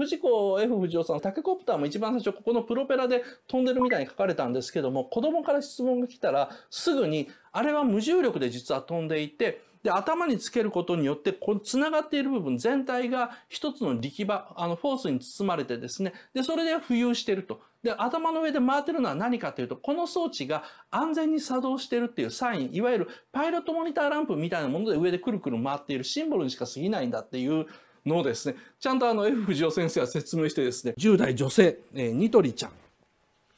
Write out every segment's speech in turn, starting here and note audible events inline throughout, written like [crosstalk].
藤子 F 不二雄さんのタケコプターも一番最初ここのプロペラで飛んでるみたいに書かれたんですけども子供から質問が来たらすぐにあれは無重力で実は飛んでいてで頭につけることによってこつながっている部分全体が一つの力場あのフォースに包まれてですねでそれで浮遊してると。で頭の上で回ってるのは何かというとこの装置が安全に作動してるっていうサインいわゆるパイロットモニターランプみたいなもので上でくるくる回っているシンボルにしか過ぎないんだっていうのですね、ちゃんとあの F 不二雄先生は説明してですね、10代女性、えー、ニトリちゃん。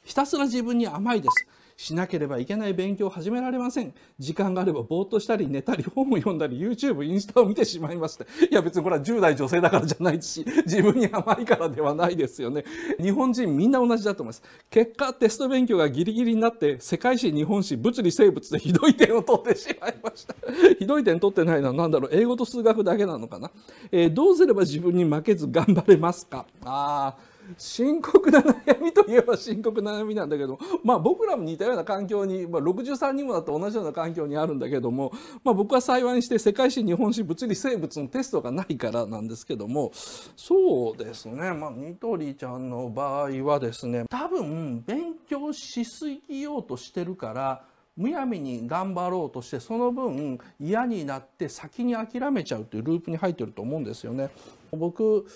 ひたすら自分に甘いです。しなければいけない勉強を始められません。時間があればぼーっとしたり寝たり本を読んだり YouTube、インスタを見てしまいまして。いや別にこれは10代女性だからじゃないし、自分に甘いからではないですよね。日本人みんな同じだと思います。結果テスト勉強がギリギリになって世界史、日本史、物理、生物でひどい点を取ってしまいました。ひどい点取ってないのは何だろう英語と数学だけなのかな、えー、どうすれば自分に負けず頑張れますかああ。深刻な悩みといえば深刻な悩みなんだけど、まあ、僕らも似たような環境に、まあ、63人もだと同じような環境にあるんだけども、まあ、僕は幸いにして世界史日本史物理生物のテストがないからなんですけどもそうですね、まあ、ニトリちゃんの場合はですね多分勉強しすぎようとしてるからむやみに頑張ろうとしてその分嫌になって先に諦めちゃうというループに入ってると思うんですよね。僕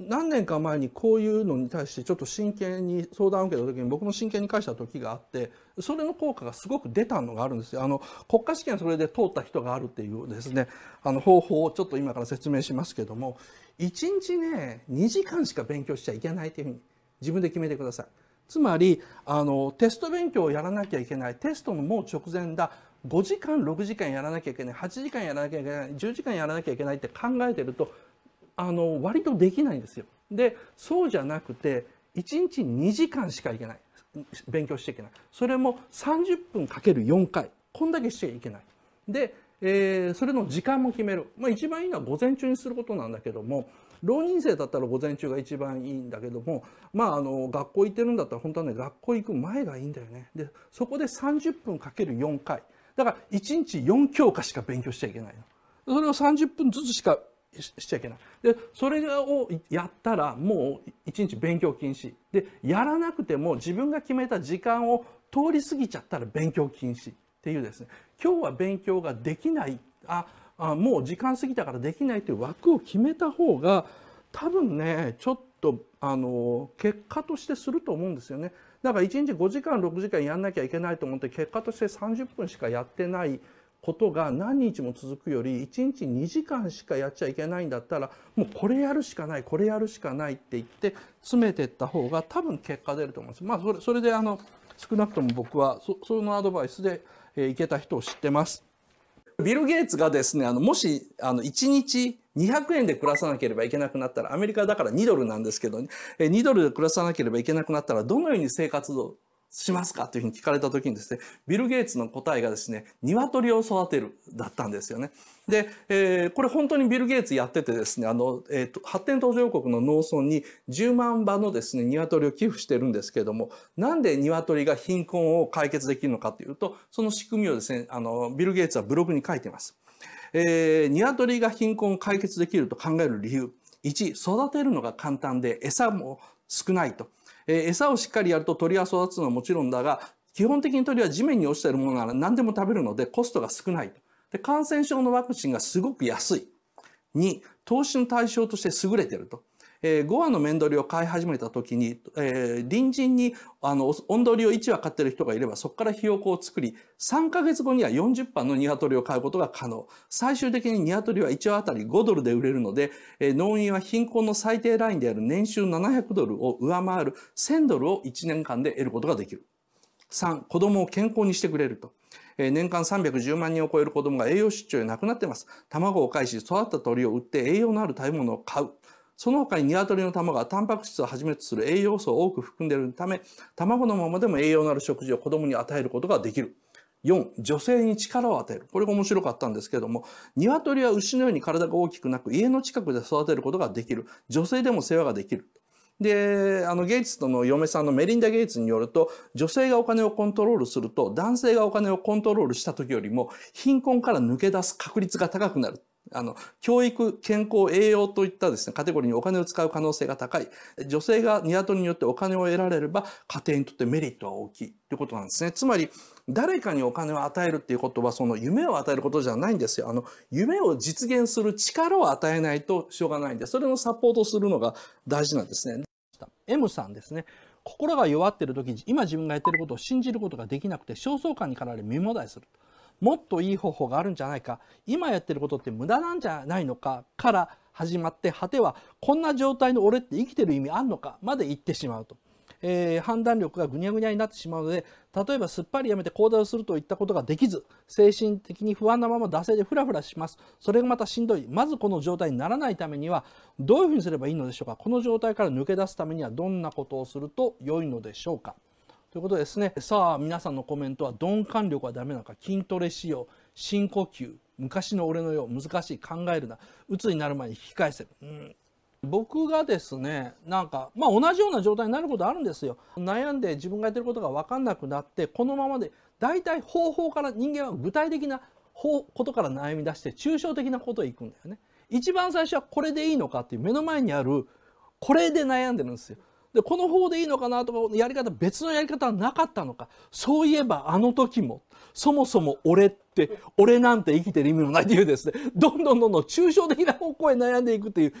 何年か前にこういうのに対してちょっと真剣に相談を受けた時に僕も真剣に返した時があってそれの効果がすごく出たのがあるんですよ。あの国家試験それで通った人があるっていうですねあの方法をちょっと今から説明しますけども1日ね2時間しか勉強しちゃいけないっていうふうに自分で決めてください。つまりあのテスト勉強をやらなきゃいけないテストのもう直前だ5時間6時間やらなきゃいけない8時間やらなきゃいけない10時間やらなきゃいけないって考えてるとあの割とできないんですよ。でそうじゃなくて1日2時間しかいけない勉強しちゃいけないそれも30分かける4回こんだけしちゃいけない。で、えー、それの時間も決める、まあ、一番いいのは午前中にすることなんだけども浪人生だったら午前中が一番いいんだけども、まあ、あの学校行ってるんだったら本当はね学校行く前がいいんだよね。でそこで30分かける4回だから1日4教科しか勉強しちゃいけないの。それを30分ずつしかしちゃいけないでそれをやったらもう一日勉強禁止でやらなくても自分が決めた時間を通り過ぎちゃったら勉強禁止っていうですね今日は勉強ができないああもう時間過ぎたからできないという枠を決めた方が多分ねちょっとあの結果としてすると思うんですよね。だから一日5時間6時間やんなきゃいけないと思って結果として30分しかやってないことが何日も続くより1日2時間しかやっちゃいけないんだったらもうこれやるしかないこれやるしかないって言って詰めてった方が多分結果出ると思うんです。まあ、それそれであの少なくとも僕はそそのアドバイスで、えー、けた人を知ってます。ビル・ゲイツがですねあのもしあの1日200円で暮らさなければいけなくなったらアメリカだから2ドルなんですけど、ね、2ドルで暮らさなければいけなくなったらどのように生活をしますかというふうに聞かれた時にですね、ビル・ゲイツの答えがですね、鶏を育てるだったんですよね。で、えー、これ本当にビル・ゲイツやっててですね、あの、えーと、発展途上国の農村に10万羽のですね、鶏を寄付してるんですけれども、なんで鶏が貧困を解決できるのかというと、その仕組みをですね、あの、ビル・ゲイツはブログに書いてます。えー、鶏が貧困を解決できると考える理由。1、育てるのが簡単で餌も少ないと。えー、餌をしっかりやると鳥は育つのはもちろんだが、基本的に鳥は地面に落ちているものなら何でも食べるのでコストが少ないと。で、感染症のワクチンがすごく安い。2、投資の対象として優れていると。えー、5羽の面取りを飼い始めた時に、えー、隣人にあの温取りを1羽飼ってる人がいればそこからひよこを作り3か月後には40羽の鶏を飼うことが可能最終的に鶏は1羽あたり5ドルで売れるので、えー、農員は貧困の最低ラインである年収700ドルを上回る1000ドルを1年間で得ることができる。3子供を健康にしてくれると。年間310万人を超える子供が栄養失調で亡くなっています。卵を返し育った鳥を売って栄養のある食べ物を買う。その他に鶏の卵はタンパク質をはじめとする栄養素を多く含んでいるため、卵のままでも栄養のある食事を子供に与えることができる。4、女性に力を与える。これが面白かったんですけれども、鶏は牛のように体が大きくなく、家の近くで育てることができる。女性でも世話ができる。で、あの、ゲイツとの嫁さんのメリンダ・ゲイツによると、女性がお金をコントロールすると、男性がお金をコントロールした時よりも、貧困から抜け出す確率が高くなる。あの教育健康栄養といったです、ね、カテゴリーにお金を使う可能性が高い女性が鶏によってお金を得られれば家庭にとってメリットは大きいということなんですねつまり誰かにお金を与えるっていうことはその夢を与えることじゃないんですよあの夢を実現する力を与えないとしょうがないんでそれのサポートするのが大事なんですね M さんですね心が弱っている時今自分がやっていることを信じることができなくて焦燥感に駆られ身もだえする。もっといい方法があるんじゃないか今やってることって無駄なんじゃないのかから始まって果てはこんな状態の俺って生きてる意味あんのかまで言ってしまうと。えー、判断力がぐにゃぐにゃになってしまうので例えばすっぱりやめて行動するといったことができず精神的に不安なまま惰性でフラフラしますそれがまたしんどいまずこの状態にならないためにはどういうふうにすればいいのでしょうかこの状態から抜け出すためにはどんなことをすると良いのでしょうかということですねさあ皆さんのコメントは鈍感力はダメなのか筋トレしよう深呼吸昔の俺のよう難しい考えるな鬱になる前に引き返せ、うん、僕がですねなんかまあ同じような状態になることあるんですよ悩んで自分がやってることが分かんなくなってこのままで大体方法から人間は具体的なことから悩み出して抽象的なことへ行くんだよね一番最初はこれでいいのかっていう目の前にあるこれで悩んでるんですよでこの方でいいのかなとかやり方別のやり方はなかったのかそういえばあの時もそもそも俺って俺なんて生きてる意味のないというですねどんどんどんどん抽象的な方向へ悩んでいくという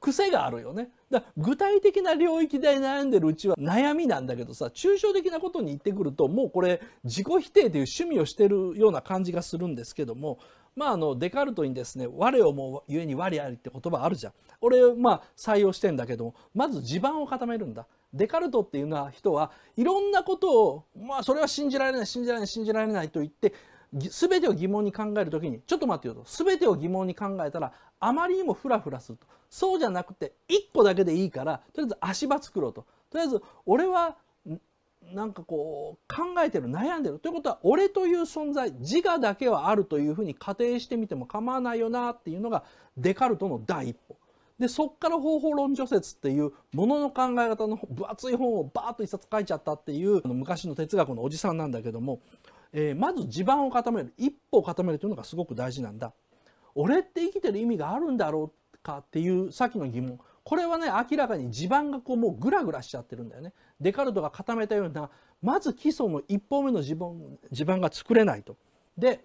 癖があるよねだ具体的な領域で悩んでるうちは悩みなんだけどさ抽象的なことに言ってくるともうこれ自己否定という趣味をしてるような感じがするんですけどもまあ、あのデカルトにですね「我をもゆえに我あり」って言葉あるじゃん俺、まあ、採用してんだけどもまず地盤を固めるんだデカルトっていうのは人はいろんなことを、まあ、それは信じられない信じられない信じられないと言って全てを疑問に考える時にちょっと待ってよと全てを疑問に考えたらあまりにもフラフラするとそうじゃなくて1個だけでいいからとりあえず足場作ろうととりあえず俺はなんかこう考えてる悩んでるということは俺という存在自我だけはあるというふうに仮定してみても構わないよなっていうのがデカルトの第一歩。でそっから方法論除説っていうものの考え方の分厚い本をバーッと一冊書いちゃったっていう昔の哲学のおじさんなんだけども、えー、まず地盤を固める一歩を固めるというのがすごく大事なんだ。俺って生きてる意味があるんだろうかっていうさっきの疑問これはね明らかに地盤がこうもうグラグラしちゃってるんだよね。デカルトが固めたようなまず基礎の1歩目の地盤地盤が作れないと。で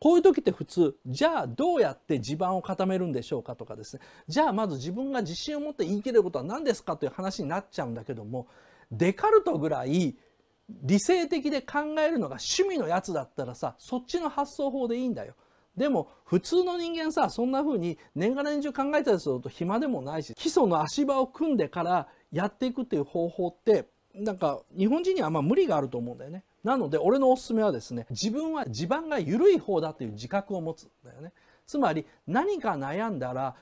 こういう時って普通じゃあどうやって地盤を固めるんでしょうかとかですねじゃあまず自分が自信を持って言い切れることは何ですかという話になっちゃうんだけどもデカルトぐらい理性的で考えるのが趣味のやつだったらさそっちの発想法でいいんだよ。でも普通の人間さそんな風に年がら年中考えたりすると暇でもないし基礎の足場を組んでからやっていくっていう方法ってなんか日本人にはあんま無理があると思うんだよね。なので俺のおすすめはですね自分は地盤が緩い方だっていう自覚を持つんだよね。つまり何か悩んだら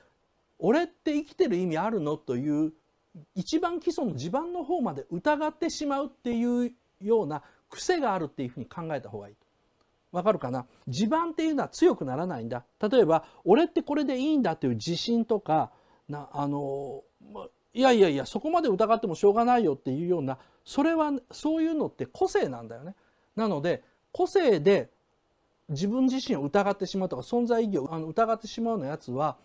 俺って生きてる意味あるのという一番基礎の地盤の方まで疑ってしまうっていうような癖があるっていうふうに考えた方がいい。わかるかな地盤っていうのは強くならないんだ例えば俺ってこれでいいんだっていう自信とかなあのいやいやいやそこまで疑ってもしょうがないよっていうようなそれはそういうのって個性なんだよね。なので個性で自分自身を疑ってしまうとか存在意義をあの疑ってしまうのやつは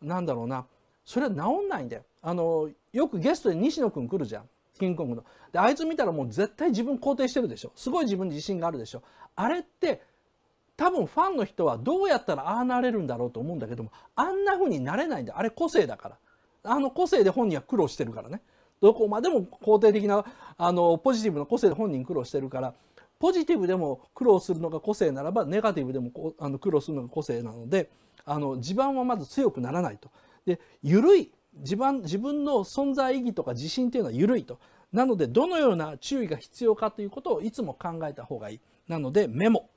何だろうなそれは治んないんだよ。あのよくゲストで西野君来るじゃん。キングコングの。で、あいつ見たらもう絶対自分肯定してるでしょ。すごい自分に自信があるでしょ。あれって、多分ファンの人はどうやったらああなれるんだろうと思うんだけども、あんな風になれないんだ。あれ個性だから。あの個性で本人は苦労してるからね。どこまでも肯定的な、あの、ポジティブな個性で本人苦労してるから、ポジティブでも苦労するのが個性ならば、ネガティブでもあの苦労するのが個性なので、あの、地盤はまず強くならないと。で、緩い自分自分の存在意義とか自信というのは緩いと。なので、どのような注意が必要かということをいつも考えた方がいい。なので、メモ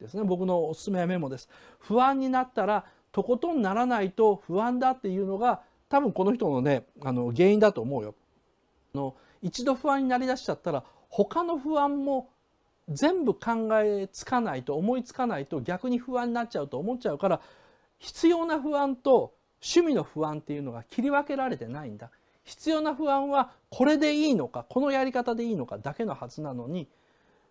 ですね。僕のおすすめはメモです。不安になったら、とことんならないと不安だっていうのが、多分この人のね、あの、原因だと思うよ。の一度不安になりだしちゃったら、他の不安も全部考えつかないと思いつかないと逆に不安になっちゃうと思っちゃうから必要な不安と趣味の不安っていうのが切り分けられてないんだ必要な不安はこれでいいのかこのやり方でいいのかだけのはずなのに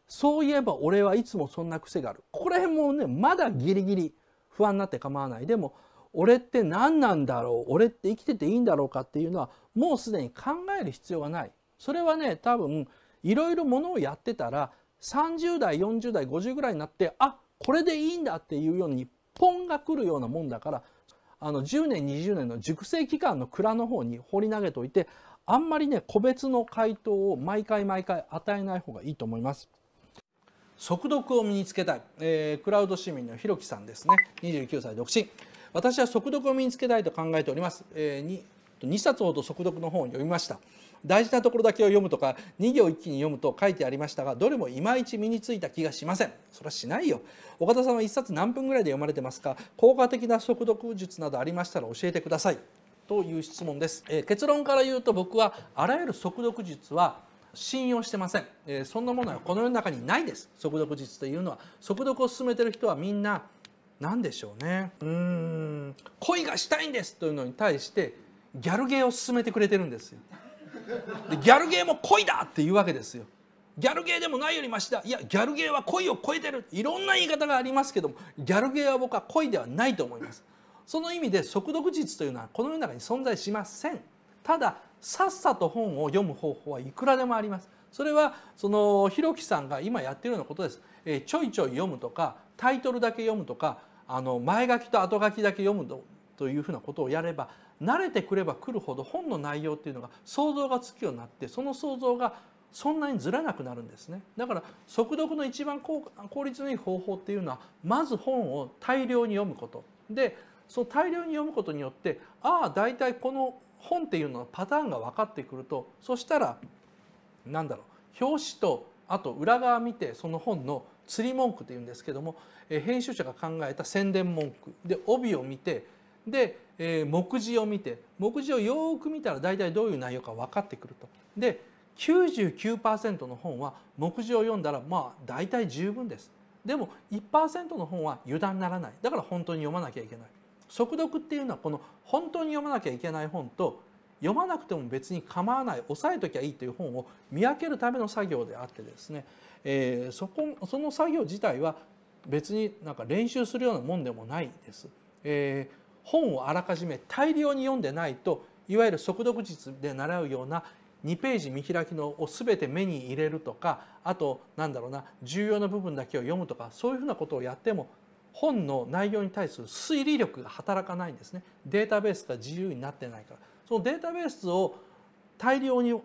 そういえば俺はいつもそんな癖があるここら辺もねまだギリギリ不安になって構わないでも俺って何なんだろう俺って生きてていいんだろうかっていうのはもうすでに考える必要がないそれはね多分いろいろものをやってたら30代40代50ぐらいになってあこれでいいんだっていうようにポンが来るようなもんだからあの10年20年の熟成期間の蔵の方に放り投げといてあんまりね個別の回答を毎回毎回与えない方がいいと思います。速読を身につけたい、えー、クラウド市民のひろきさんですね29歳独身私は速読を身につけたいと考えております、えー、2冊ほど速読の本を読みました大事なところだけを読むとか2行一気に読むと書いてありましたがどれもいまいち身についた気がしませんそれはしないよ岡田さんは1冊何分ぐらいで読まれてますか効果的な速読術などありましたら教えてくださいという質問です、えー、結論から言うと僕はあらゆる速読術は信用してません、えー、そんなものはこの世の中にないです速読術というのは速読を進めてる人はみんな何でしょうねうーん恋がしたいんですというのに対してギャルゲーを勧めてくれてるんですよでギャルゲーも恋だっていうわけですよギャルゲーでもないよりましだいやギャルゲーは恋を超えてるいろんな言い方がありますけどもギャルゲーは僕は恋ではないと思いますその意味で速読術というのはこの世の中に存在しませんたださっさと本を読む方法はいくらでもありますそれはそのひろきさんが今やってるようなことです、えー、ちょいちょい読むとかタイトルだけ読むとかあの前書きと後書きだけ読むというふうなことをやれば慣れてくればくるほど本の内容っていうのが想像がつくようになってその想像がそんなにずらなくなるんですねだから速読の一番効率のいい方法っていうのはまず本を大量に読むことでその大量に読むことによってああ大体この本っていうののパターンが分かってくるとそしたらなんだろう表紙とあと裏側見てその本の釣り文句っていうんですけども、え編集者が考えた宣伝文句で帯を見てで、えー、目次を見て目次をよく見たら大体どういう内容か分かってくると。で99%の本は目次を読んだらまあ大体十分です。でも1%の本は油断ならないだから本当に読まなきゃいけない速読っていうのはこの本当に読まなきゃいけない本と読まなくても別に構わない押さえときゃいいという本を見分けるための作業であってですね、えー、そこその作業自体は別になんか練習するようなもんでもないです。えー本をあらかじめ大量に読んでないといわゆる速読術で習うような2ページ見開きのを全て目に入れるとかあとなんだろうな重要な部分だけを読むとかそういうふうなことをやっても本の内容に対する推理力が働かないんですねデータベースが自由になってないからそのデータベースを大量に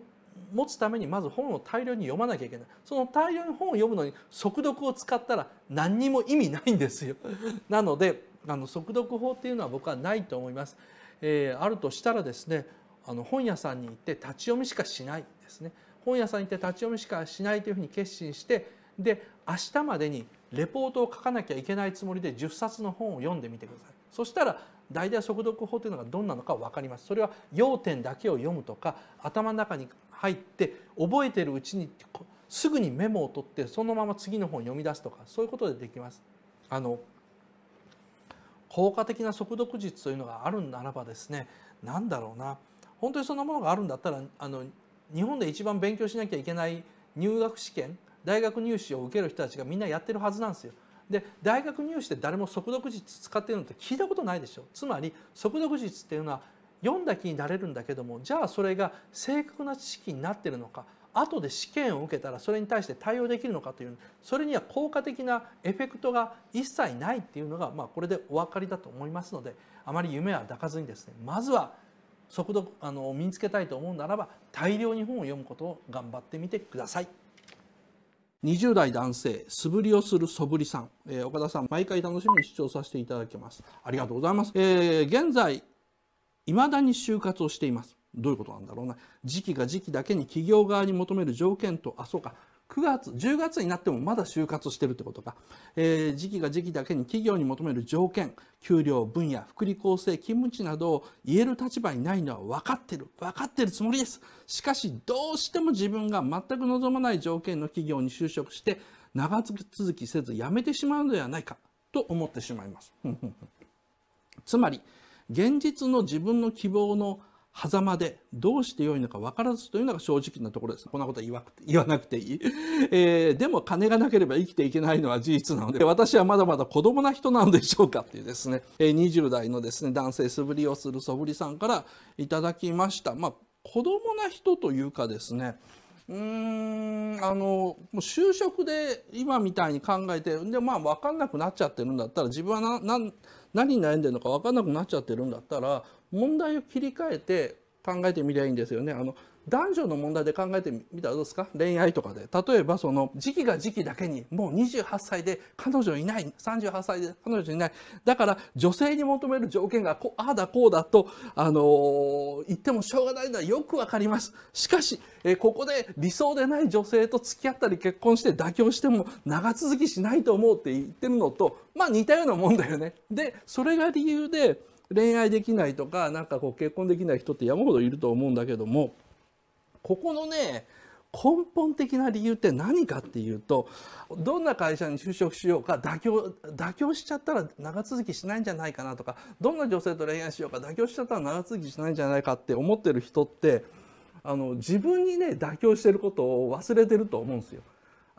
持つためにまず本を大量に読まなきゃいけないその大量に本を読むのに速読を使ったら何にも意味ないんですよなのであの速読法っていうのは僕はないと思います。えー、あるとしたらですねあの本屋さんに行って立ち読みしかしないですね本屋さんに行って立ち読みしかしないというふうに決心してで明日までにレポートを書かなきゃいけないつもりで10冊の本を読んでみてくださいそしたら大体速読法というのがどんなのか分かりますそれは要点だけを読むとか頭の中に入って覚えてるうちにすぐにメモを取ってそのまま次の本を読み出すとかそういうことでできますあの効果的な速読術というのがあるならばですね何だろうな本当にそんなものがあるんだったらあの日本で一番勉強しなきゃいけない入学試験大学入試を受ける人たちがみんなやってるはずなんですよ。で大学入試で誰も速読術使ってるのって聞いたことないでしょつまり速読術っていうのは読んだ気になれるんだけどもじゃあそれが正確な知識になっているのか後で試験を受けたらそれに対して対応できるのかというそれには効果的なエフェクトが一切ないっていうのが、まあ、これでお分かりだと思いますのであまり夢は抱かずにですねまずは速度あの身につけたいと思うならば大量に本を読むことを頑張ってみてください。20代男性素振りをする素振りさん、えー、岡田さん毎回楽しみに視聴させていただきますありがとうございます、えー、現在未だに就活をしていますどういうことなんだろうな時期が時期だけに企業側に求める条件とあそうか9月10月になってもまだ就活してるってことか、えー、時期が時期だけに企業に求める条件給料分野福利厚生勤務地などを言える立場にないのは分かってる分かってるつもりですしかしどうしても自分が全く望まない条件の企業に就職して長続きせず辞めてしまうのではないかと思ってしまいますつまり現実の自分の希望の狭間でどうしてよいのか分からずというのが正直なところです。こんなこと言わ言わなくていい、えー、でも金がなければ生きていけないのは事実なので、私はまだまだ子供な人なのでしょうかっていうですね、えー、20代のですね、男性素振りをする素振りさんからいただきました。まあ、子供な人というかですね、うーんあのもう就職で今みたいに考えてでまあ分かんなくなっちゃってるんだったら自分はな何に悩んでるのか分かんなくなっちゃってるんだったら問題を切り替えて考えてみりゃいいんですよね。あの男女の問題で考えてみたらどうですか恋愛とかで例えばその時期が時期だけにもう28歳で彼女いない38歳で彼女いないだから女性に求める条件がこうああだこうだと、あのー、言ってもしょうがないのはよくわかりますしかし、えー、ここで理想でない女性と付き合ったり結婚して妥協しても長続きしないと思うって言ってるのとまあ似たようなもんだよね。でそれが理由で恋愛できないとかなんかこう結婚できない人って山ほどいると思うんだけどもここのね根本的な理由って何かっていうとどんな会社に就職しようか妥協妥協しちゃったら長続きしないんじゃないかなとかどんな女性と恋愛しようか妥協しちゃったら長続きしないんじゃないかって思ってる人ってあの自分にね妥協してることを忘れてると思うんですよ。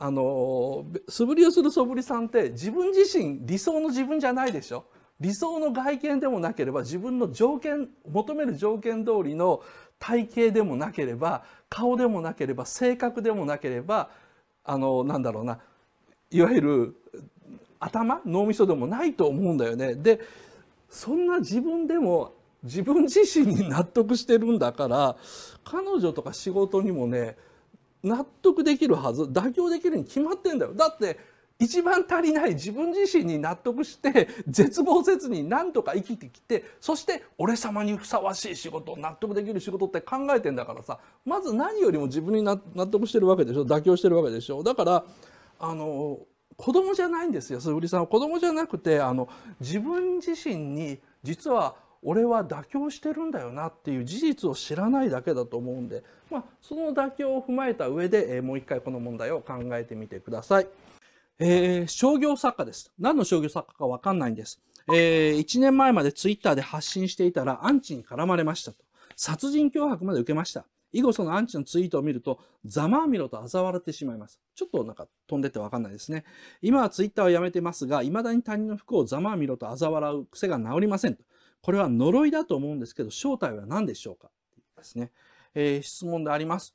あの素振りをする素振りさんって自分自身理想の自分じゃないでしょ。理想の外見でもなければ自分の条件求める条件通りの体型でもなければ顔でもなければ性格でもなければあのなんだろうないわゆる頭脳みそでもないと思うんだよね。でそんな自分でも自分自身に納得してるんだから彼女とか仕事にもね納得できるはず妥協できるに決まってんだよ。だって一番足りない自分自身に納得して絶望せずに何とか生きてきてそして俺様にふさわしい仕事納得できる仕事って考えてんだからさまず何よりも自分に納得してるわけでしょ妥協してるわけでしょだからあの子供じゃないんですよ鈴木さんは子供じゃなくてあの自分自身に実は俺は妥協してるんだよなっていう事実を知らないだけだと思うんで、まあ、その妥協を踏まえた上で、もう一回この問題を考えてみてください。えー、商業作家です。何の商業作家かわかんないんです。えー、1年前までツイッターで発信していたらアンチに絡まれましたと。殺人脅迫まで受けました。以後そのアンチのツイートを見ると、ざまあみろと嘲笑ってしまいます。ちょっとなんか飛んでてわかんないですね。今はツイッターをやめてますが、未だに他人の服をざまあみろと嘲笑う癖が治りませんと。これは呪いだと思うんですけど、正体は何でしょうかですね。えー、質問であります。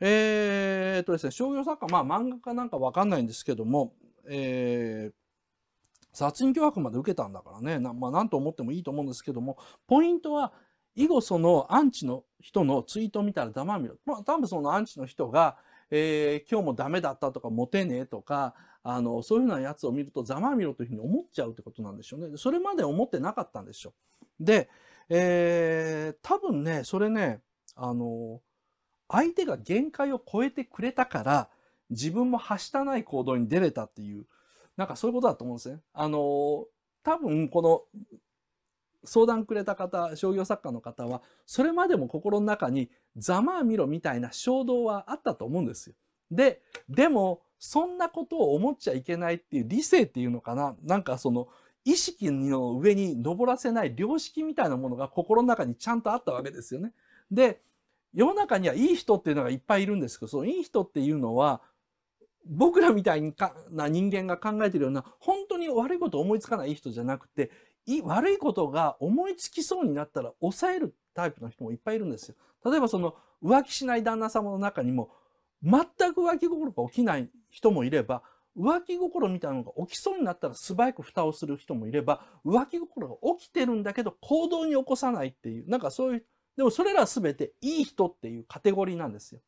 えー、っとですね、商業作家、まあ漫画家なんかわかんないんですけども、えー、殺人脅迫まで受けたんだからねな,、まあ、なんと思ってもいいと思うんですけどもポイントは以後そのアンチの人のツイートを見たらざまみろ、まあ、多分そのアンチの人が、えー、今日もダメだったとかモテねえとかあのそういうようなやつを見るとざまみろというふうに思っちゃうってことなんでしょうねそれまで思ってなかったんでしょうで、えー、多分ねそれねあの相手が限界を超えてくれたから自分もはしたない行動に出れたっていう、なんかそういうことだと思うんですね。あのー、多分この相談くれた方、商業作家の方は、それまでも心の中にざまあみろみたいな衝動はあったと思うんですよ。で、でも、そんなことを思っちゃいけないっていう理性っていうのかな。なんかその、意識の上に登らせない良識みたいなものが心の中にちゃんとあったわけですよね。で、世の中にはいい人っていうのがいっぱいいるんですけど、そのいい人っていうのは、僕らみたいな人間が考えてるような本当に悪いこと思いつかない人じゃなくて悪いことが思いつきそうになったら抑えるタイプの人もいっぱいいるんですよ。例えばその浮気しない旦那様の中にも全く浮気心が起きない人もいれば浮気心みたいなのが起きそうになったら素早く蓋をする人もいれば浮気心が起きてるんだけど行動に起こさないっていうなんかそういうでもそれら全ていい人っていうカテゴリーなんですよ。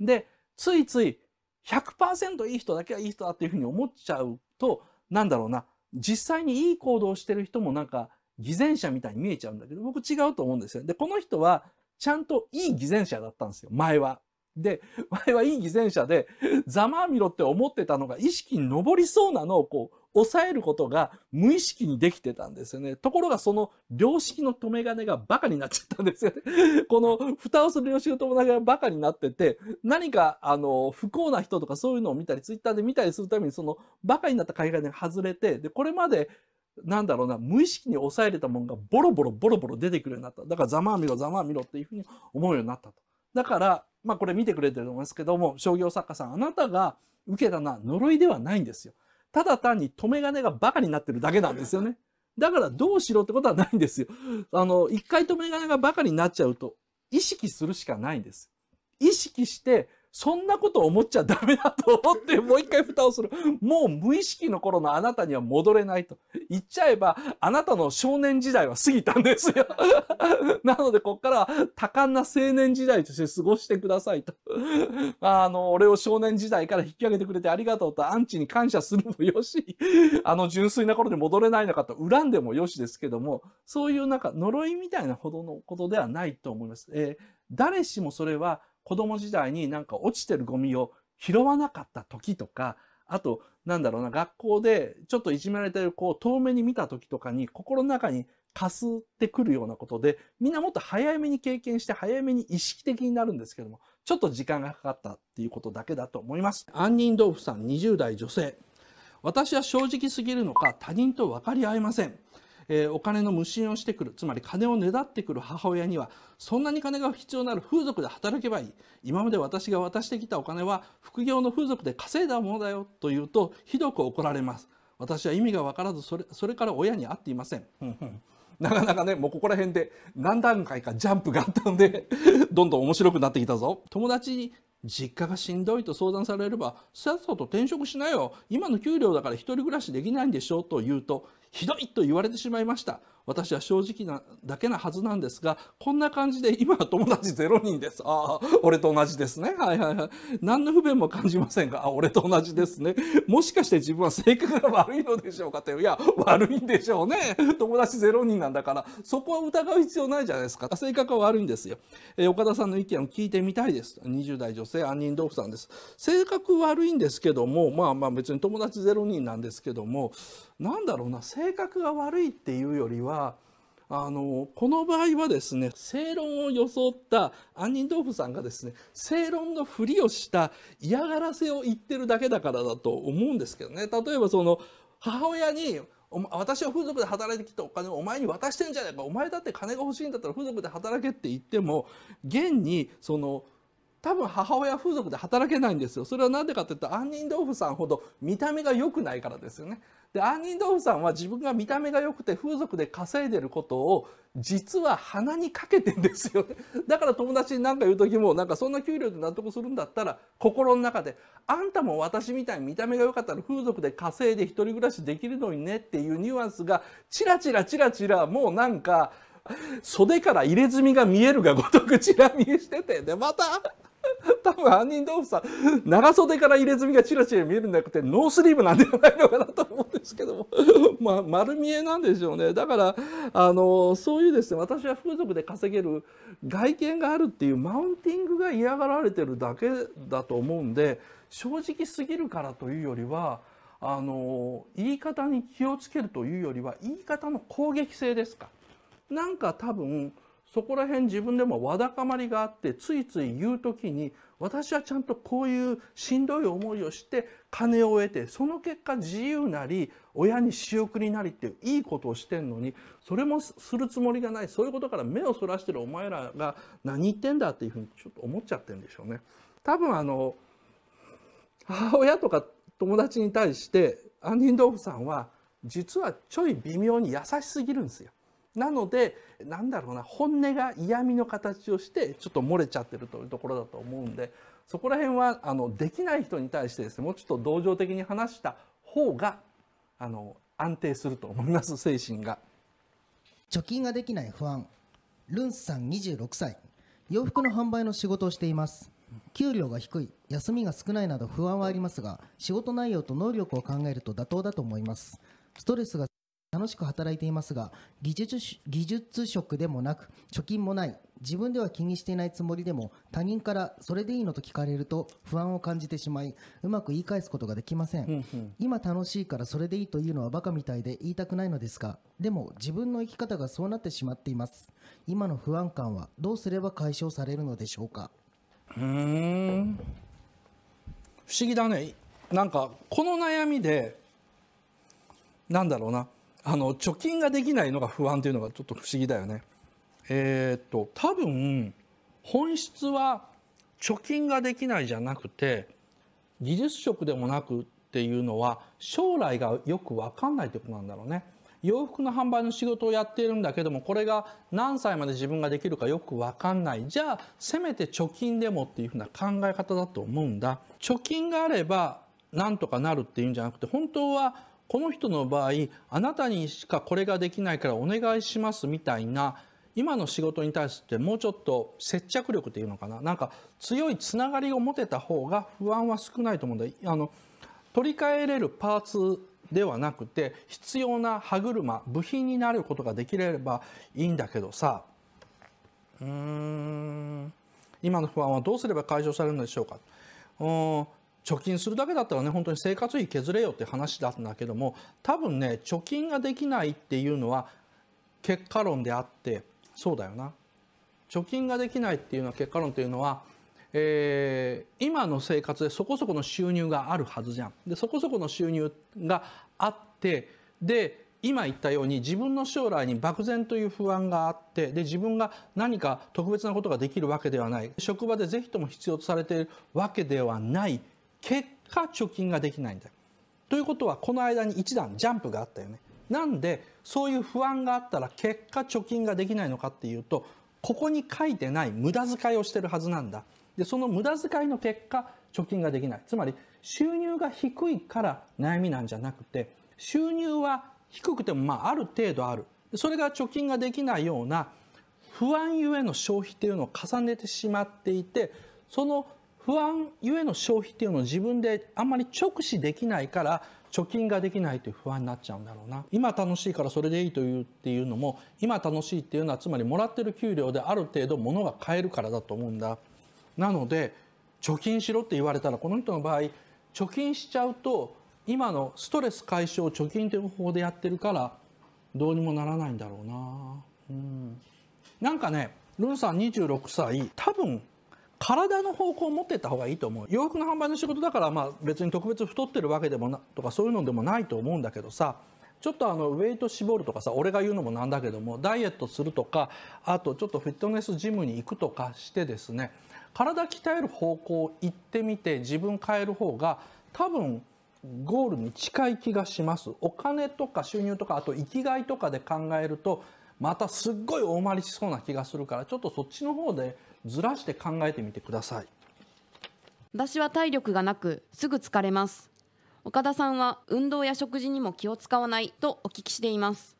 でついつい100%いい人だけはいい人だっていうふうに思っちゃうと、なんだろうな、実際にいい行動をしてる人もなんか偽善者みたいに見えちゃうんだけど、僕違うと思うんですよ。で、この人はちゃんといい偽善者だったんですよ、前は。で、前はいい偽善者で、ざまあみろって思ってたのが意識に上りそうなのをこう、抑えることが無意識にできてたんですよね。ところがその良識の留め金がバカになっちゃったんですよね。[laughs] この蓋をする良識の留め金がバカになってて、何かあの不幸な人とかそういうのを見たり、ツイッターで見たりするためにそのバカになった海外で外れて、で、これまでなんだろうな、無意識に抑えれたものがボロボロボロボロ出てくるようになった。だからざまあみろざまあみろっていうふうに思うようになったと。だから、まあこれ見てくれてると思いますけども、商業作家さん、あなたが受けたのは呪いではないんですよ。ただ単に留め金がバカになってるだけなんですよね。だからどうしろってことはないんですよ。あの、一回留め金がバカになっちゃうと、意識するしかないんです。意識してそんなこと思っちゃダメだと思って、もう一回蓋をする。もう無意識の頃のあなたには戻れないと。言っちゃえば、あなたの少年時代は過ぎたんですよ。[laughs] なので、こっからは多感な青年時代として過ごしてくださいと。あの、俺を少年時代から引き上げてくれてありがとうと、アンチに感謝するもよし、あの純粋な頃に戻れないのかと、恨んでもよしですけども、そういうなんか呪いみたいなほどのことではないと思います。えー、誰しもそれは、子供時代になんか落ちてるゴミを拾わなかった時とか、あと、なんだろうな、学校でちょっといじめられてる子を遠目に見た時とかに心の中にかすってくるようなことで、みんなもっと早めに経験して早めに意識的になるんですけども、ちょっと時間がかかったっていうことだけだと思います。杏仁豆腐さん、20代女性。私は正直すぎるのか他人と分かり合えません。えー、お金の無心をしてくるつまり金をねだってくる母親にはそんなに金が必要なる風俗で働けばいい今まで私が渡してきたお金は副業の風俗で稼いだものだよと言うとひどく怒られます私は意味が分からずそれそれから親に会っていません。なかなかね、もうここら辺で何段階かジャンプがあったんでどんどん面白くなってきたぞ。友達に実家がしんどいと相談されれば、さっさと転職しなよ。今の給料だから一人暮らしできないんでしょと言うと、ひどいと言われてしまいました私は正直なだけなはずなんですがこんな感じで今は友達ゼロ人ですああ俺と同じですねはいはいはい何の不便も感じませんがあ俺と同じですねもしかして自分は性格が悪いのでしょうかっていや悪いんでしょうね友達ゼロ人なんだからそこは疑う必要ないじゃないですか性格は悪いんですよ、えー、岡田さんの意見を聞いてみたいです20代女性杏仁豆腐さんです性格悪いんですけどもまあまあ別に友達ゼロ人なんですけどもなんだろうな性格が悪いっていうよりはあのこの場合はですね正論を装った杏仁豆腐さんがですね正論のふりをした嫌がらせを言ってるだけだからだと思うんですけどね例えばその母親に私は風俗で働いてきたお金をお前に渡してんじゃないかお前だって金が欲しいんだったら風俗で働けって言っても現にその多分母親風俗で働けないんですよそれは何でかっていうと杏仁豆腐さんほど見た目が良くないからですよねで杏仁豆腐さんは自分が見た目が良くて風俗で稼いでることを実は鼻にかけてんですよね [laughs] だから友達に何か言う時もなんかそんな給料で納得するんだったら心の中で「あんたも私みたいに見た目が良かったら風俗で稼いで一人暮らしできるのにね」っていうニュアンスがチラチラチラチラもうなんか袖から入れ墨が見えるがごとくチラ見えしててでまた [laughs] 多分杏仁豆腐さん長袖から入れ墨がチラチラ見えるんじゃなくてノースリーブなんではないのかなと思うんですけども [laughs] まあ、丸見えなんでしょうねだからあのそういうですね私は風俗で稼げる外見があるっていうマウンティングが嫌がられてるだけだと思うんで正直すぎるからというよりはあの言い方に気をつけるというよりは言い方の攻撃性ですか。なんか多分そこら辺自分でもわだかまりがあってついつい言う時に私はちゃんとこういうしんどい思いをして金を得てその結果自由なり親に仕送りなりっていういいことをしてんのにそれもするつもりがないそういうことから目をそらしてるお前らが何言ってんだっていうふうにちょっと思っちゃってるんでしょうね。多分あの母親とか友達に対して杏仁豆腐さんは実はちょい微妙に優しすぎるんですよ。なのでなんだろうな本音が嫌味の形をしてちょっと漏れちゃってるというところだと思うんでそこら辺はあのできない人に対してですねもうちょっと同情的に話した方があの安定すると思います精神が貯金ができない不安ルンスさん26歳洋服の販売の仕事をしています給料が低い休みが少ないなど不安はありますが仕事内容と能力を考えると妥当だと思いますストレスが楽しく働いていますが技術技術職でもなく貯金もない自分では気にしていないつもりでも他人からそれでいいのと聞かれると不安を感じてしまいうまく言い返すことができません、うんうん、今楽しいからそれでいいというのはバカみたいで言いたくないのですがでも自分の生き方がそうなってしまっています今の不安感はどうすれば解消されるのでしょうかうん不思議だねなんかこの悩みでなんだろうなあの貯金ができないのが不安というのがちょっと不思議だよね。えー、っと多分本質は貯金ができないじゃなくて技術職でもなくっていうのは将来がよく分かんないってことなんだろうね。洋服の販売の仕事をやっているんだけどもこれが何歳まで自分ができるかよく分かんないじゃあせめて貯金でもっていうふうな考え方だと思うんだ貯金があればなんとかなるっていうんじゃなくて本当はこの人の場合あなたにしかこれができないからお願いしますみたいな今の仕事に対してもうちょっと接着力っていうのかななんか強いつながりを持てた方が不安は少ないと思うんだあの取り替えれるパーツではなくて必要な歯車部品になることができればいいんだけどさうーん今の不安はどうすれば解消されるのでしょうかうん貯金するだけだったらね本当に生活費削れよって話だったんだけども多分ね貯金ができないっていうのは結果論であってそうだよな貯金ができないっていうのは結果論というのは、えー、今の生活でそこそこの収入があるはずじゃん。でそこそこの収入があってで今言ったように自分の将来に漠然という不安があってで自分が何か特別なことができるわけではない職場で是非とも必要とされているわけではない結果貯金ができないんだよ。ということはこの間に一段ジャンプがあったよね。なんでそういう不安があったら結果貯金ができないのかっていうとここに書いてない無駄遣いをしてるはずなんだ。でその無駄遣いの結果貯金ができない。つまり収入が低いから悩みなんじゃなくて収入は低くてもまあある程度ある。それが貯金ができないような不安ゆえの消費っていうのを重ねてしまっていてその不安ゆえの消費っていうのを自分であんまり直視できないから貯金ができないという不安になっちゃうんだろうな今楽しいからそれでいいというっていうのも今楽しいっていうのはつまりもらってる給料である程度物が買えるからだと思うんだなので貯金しろって言われたらこの人の場合貯金しちゃうと今のストレス解消貯金という方法でやってるからどうにもならないんだろうなうんなんかねルンさん26歳多分体の方向を持ってった方がいいと思う洋服の販売の仕事だからまあ別に特別太ってるわけでもなとかそういうのでもないと思うんだけどさちょっとあのウェイト絞るとかさ俺が言うのもなんだけどもダイエットするとかあとちょっとフィットネスジムに行くとかしてですね体鍛える方向行ってみて自分変える方が多分ゴールに近い気がしますお金とか収入とかあと生きがいとかで考えるとまたすっごい大回りしそうな気がするからちょっとそっちの方でずらして考えてみてください私は体力がなくすぐ疲れます岡田さんは運動や食事にも気を使わないとお聞きしています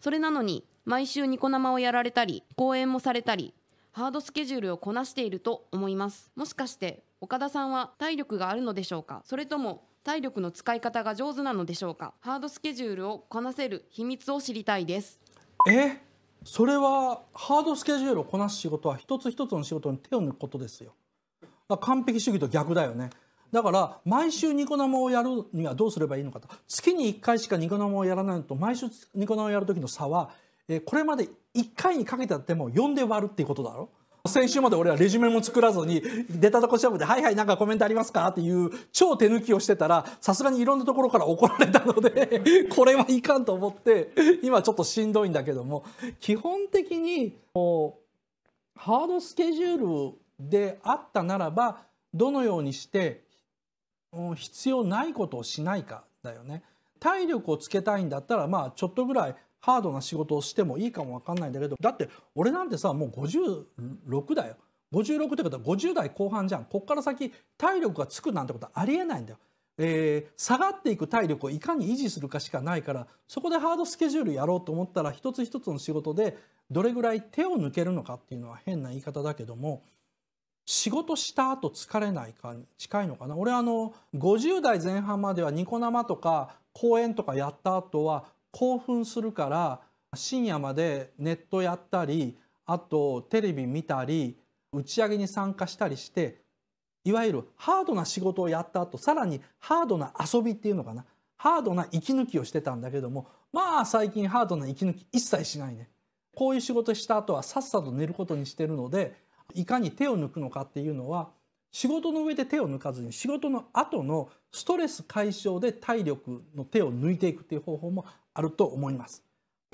それなのに毎週ニコ生をやられたり講演もされたりハードスケジュールをこなしていると思いますもしかして岡田さんは体力があるのでしょうかそれとも体力の使い方が上手なのでしょうかハードスケジュールをこなせる秘密を知りたいですえそれはハードスケジュールをこなす仕事は一つ一つの仕事に手を抜くことですよ完璧主義と逆だよねだから毎週ニコ生をやるにはどうすればいいのかと月に1回しかニコ生をやらないのと毎週ニコ生をやる時の差はこれまで1回にかけたっても4で割るっていうことだろう。先週まで俺はレジュメも作らずに出たとこしゃぶで「はいはいなんかコメントありますか?」っていう超手抜きをしてたらさすがにいろんなところから怒られたので [laughs] これはいかんと思って今ちょっとしんどいんだけども基本的にもうハードスケジュールであったならばどのようにして必要ないことをしないかだよね。体力をつけたいんだったらまあちょっとぐらいハードな仕事をしてもいいかもわかんないんだけどだって俺なんてさもう56だよ56ってことは50代後半じゃんこっから先体力がつくなんてことはありえないんだよ。えー、下がっていく体力をいかに維持するかしかないからそこでハードスケジュールやろうと思ったら一つ一つの仕事でどれぐらい手を抜けるのかっていうのは変な言い方だけども仕事した後疲れないかに近いのかな俺あの50代前半まではニコ生とか講演とかやった後は興奮するから深夜までネットやったりあとテレビ見たり打ち上げに参加したりしていわゆるハードな仕事をやった後さらにハードな遊びっていうのかなハードな息抜きをしてたんだけどもまあ最近ハードな息抜き一切しないねこういう仕事した後はさっさと寝ることにしてるのでいかに手を抜くのかっていうのは仕事の上で手を抜かずに仕事の後のストレス解消で体力の手を抜いていくっていう方法もあると思います。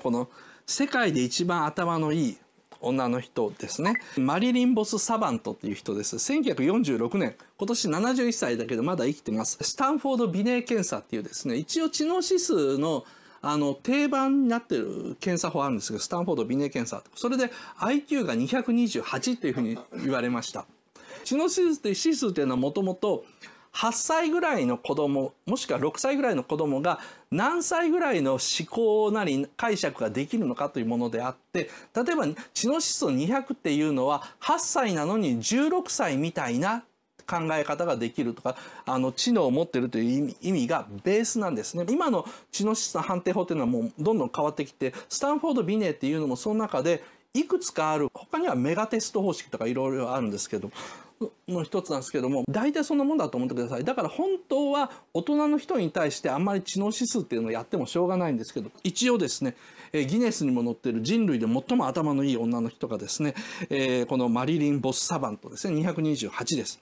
この世界で一番頭のいい女の人ですねマリリン・ボス・サバントっていう人です1946年今年71歳だけどまだ生きてますスタンフォード・ビネー検査っていうですね一応知能指数のあの定番になってる検査法あるんですけどスタンフォード・ビネー検査それで IQ が228っていうふうに言われました知能指数って指数っていうのはもともと8歳ぐらいの子供もしくは6歳ぐらいの子供が何歳ぐらいの思考なり解釈ができるのかというものであって例えば知能指数200っていうのは8歳なのに16歳みたいな考え方ができるとかあの知能を持ってるという意味がベースなんですね今の知能指数の判定法というのはもうどんどん変わってきてスタンフォード・ビネーっていうのもその中でいくつかある他にはメガテスト方式とかいろいろあるんですけどの一つなんですけども大体そんなもんだと思ってくださいだから本当は大人の人に対してあんまり知能指数っていうのをやってもしょうがないんですけど一応ですね、ギネスにも載ってる人類で最も頭のいい女の人がですね、このマリリン・ボス・サバントですね228です。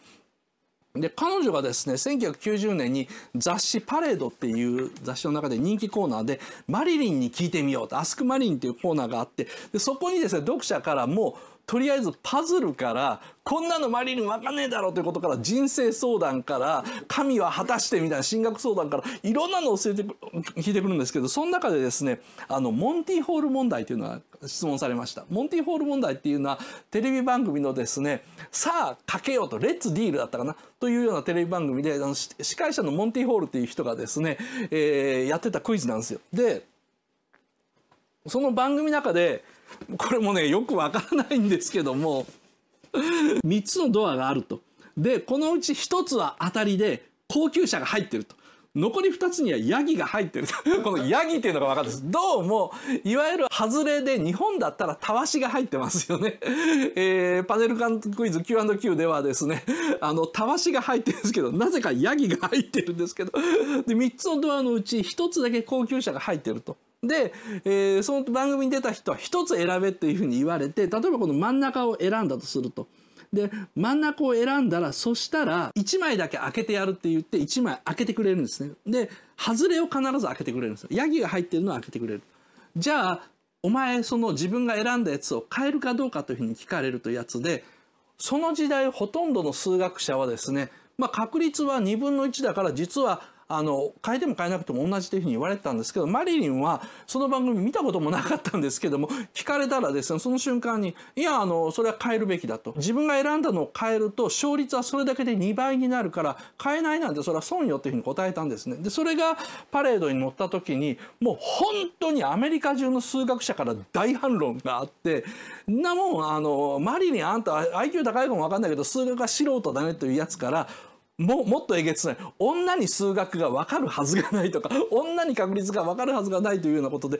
で彼女がですね1990年に雑誌「パレード」っていう雑誌の中で人気コーナーで「マリリンに聞いてみよう」と「アスクマリン」っていうコーナーがあってでそこにですね読者からもうとりあえずパズルからこんなのマリリン分かんねえだろうということから人生相談から神は果たしてみたいな進学相談からいろんなの教えて聞いてくるんですけどその中でですねあのモンティホール問題というのは質問されましたモンティホール問題っていうのはテレビ番組のですねさあかけようとレッツディールだったかなというようなテレビ番組であの司会者のモンティホールっていう人がですね、えー、やってたクイズなんですよ。でその番組の中でこれもねよくわからないんですけども3つのドアがあると。でこのうち1つは当たりで高級車が入ってると。残り2つにはヤギが入ってると [laughs] このヤギっていうのが分かるんですどうもいわゆる外れで日本だったらたわしが入ってますよね、えー、パネルカンクイズ Q&Q ではですねあのたわしが入ってるんですけどなぜかヤギが入ってるんですけどで3つのドアのうち1つだけ高級車が入ってるとで、えー、その番組に出た人は1つ選べっていうふうに言われて例えばこの真ん中を選んだとすると。で真ん中を選んだらそしたら1枚だけ開けてやるって言って1枚開けてくれるんですね。で外れを必ず開けてくれるんですよ。ヤギが入ってるのを開けてくれる。じゃあお前その自分が選んだやつを変えるかどうかというふうに聞かれるというやつでその時代ほとんどの数学者はですね、まあ、確率は2分の1だから実はあの変えても変えなくても同じというふうに言われてたんですけどマリリンはその番組見たこともなかったんですけども聞かれたらですねその瞬間にいやあのそれは変えるべきだと自分が選んだのを変えると勝率はそれだけで2倍になるから変えないなんてそれは損よというふうに答えたんですね。でそれがパレードに乗った時にもう本当にアメリカ中の数学者から大反論があってんなもんあのマリリンあんた IQ 高いかも分かんないけど数学が素人だねというやつからももっとえげつない女に数学が分かるはずがないとか [laughs] 女に確率が分かるはずがないというようなことで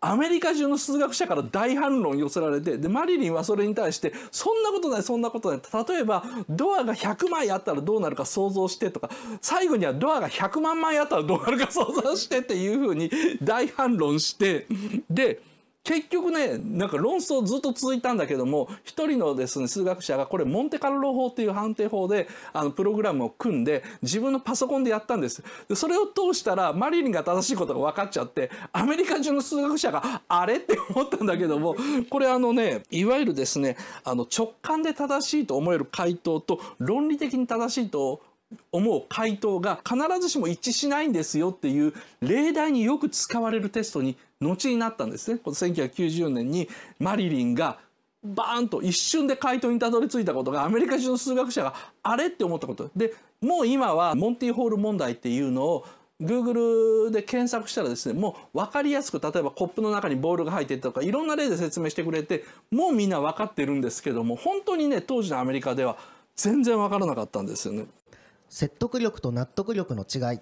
アメリカ中の数学者から大反論寄せられてでマリリンはそれに対してそんなことないそんなことない例えばドアが100枚あったらどうなるか想像してとか最後にはドアが100万枚あったらどうなるか想像してっていうふうに大反論してで結局ねなんか論争ずっと続いたんだけども一人のですね数学者がこれモンテカルロ法っていう判定法であのプログラムを組んで自分のパソコンでやったんですでそれを通したらマリリンが正しいことが分かっちゃってアメリカ中の数学者があれって思ったんだけどもこれあのねいわゆるですねあの直感で正しいと思える回答と論理的に正しいと思う回答が必ずしも一致しないんですよっていう例題によく使われるテストに後になったんですね。この1990年にマリリンがバーンと一瞬で回答にたどり着いたことがアメリカ中の数学者があれって思ったことでもう今はモンティホール問題っていうのを Google で検索したらですねもう分かりやすく例えばコップの中にボールが入ってたとかいろんな例で説明してくれてもうみんな分かってるんですけども本当にね当時のアメリカでは全然分からなかったんですよね。説得力と納得力の違い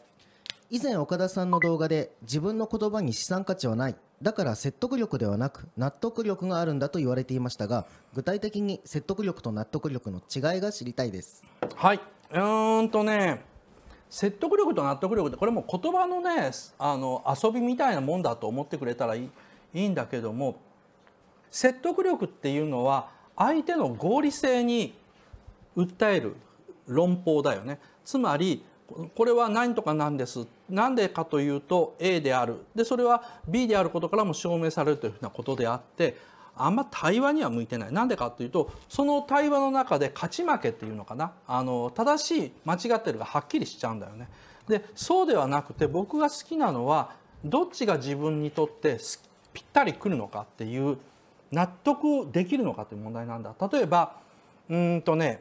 以前岡田さんの動画で自分の言葉に資産価値はないだから説得力ではなく納得力があるんだと言われていましたが具体的に説得力と納得力の違いが知りたいですはいうんとね説得力と納得力ってこれも言葉のねあの遊びみたいなもんだと思ってくれたらいいいいんだけども説得力っていうのは相手の合理性に訴える論法だよねつまりこれは何とかなんです何でかというと A であるでそれは B であることからも証明されるというふうなことであってあんま対話には向いてない何でかというとその対話の中で勝ち負けっていうのかなあの正しい間違ってるがはっきりしちゃうんだよね。でそうではなくて僕が好きなのはどっちが自分にとってぴったりくるのかっていう納得できるのかという問題なんだ。例えばうんとね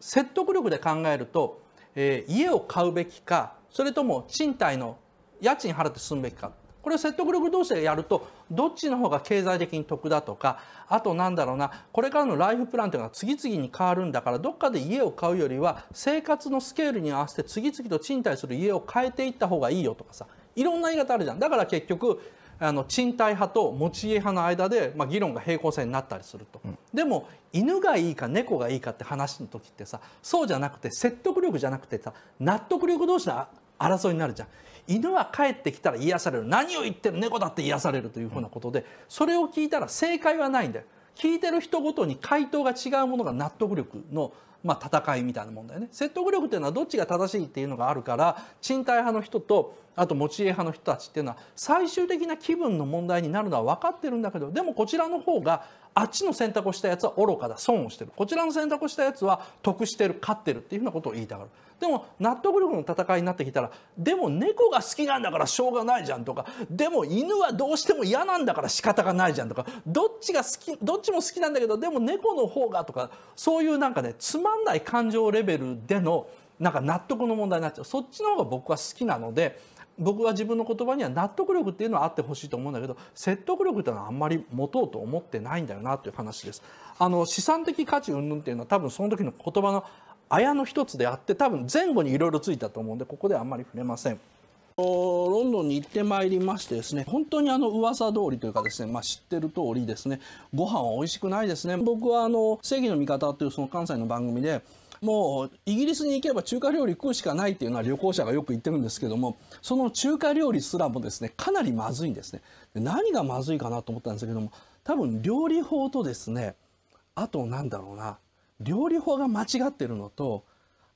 説得力で考えると、えー、家を買うべきかそれとも賃貸の家賃払って住むべきかこれを説得力同士でやるとどっちの方が経済的に得だとかあとなんだろうなこれからのライフプランというのは次々に変わるんだからどっかで家を買うよりは生活のスケールに合わせて次々と賃貸する家を変えていった方がいいよとかさいろんな言い方あるじゃんだから結局あの賃貸派と持ち家派の間で、まあ、議論が平行線になったりすると、うん、でも犬がいいか猫がいいかって話の時ってさそうじゃなくて説得力じゃなくてさ納得力同士で争いになるじゃん。犬は帰ってきたら癒される何を言ってる猫だって癒されるというふうなことでそれを聞いたら正解はないんだよ。聞いてる人ごとに回答が違うものが納得力のまあ、戦いみたいなもんだよね説得力っていうのはどっちが正しいっていうのがあるから賃貸派の人とあと持ち家派の人たちっていうのは最終的な気分の問題になるのは分かってるんだけどでもこちらの方があっちの選択をしたやつは愚かだ損をしてるこちらの選択をしたやつは得してる勝ってるっていうふうなことを言いたがるでも納得力の戦いになってきたらでも猫が好きなんだからしょうがないじゃんとかでも犬はどうしても嫌なんだから仕方がないじゃんとかどっちが好きどっちも好きなんだけどでも猫の方がとかそういうなんかねつまんない感情レベルでのなんか納得の問題になっちゃうそっちの方が僕は好きなので僕は自分の言葉には納得力っていうのはあってほしいと思うんだけど説得力っていうのはあんまり持とうと思ってないんだよなという話です。あの資産的価値云々っていうのは多分その時の言葉のあやの一つであって多分前後にいろいろついたと思うんでここではあんまり触れません。ロンドンに行ってまいりましてですね本当にあの噂通りというかですね、まあ、知ってる通りですねご飯は美味しくないですね僕はあの正義の味方というその関西の番組でもうイギリスに行けば中華料理食うしかないっていうのは旅行者がよく言ってるんですけどもその中華料理すらもですねかなりまずいんですね何がまずいかなと思ったんですけども多分料理法とですねあとなんだろうな料理法が間違ってるのと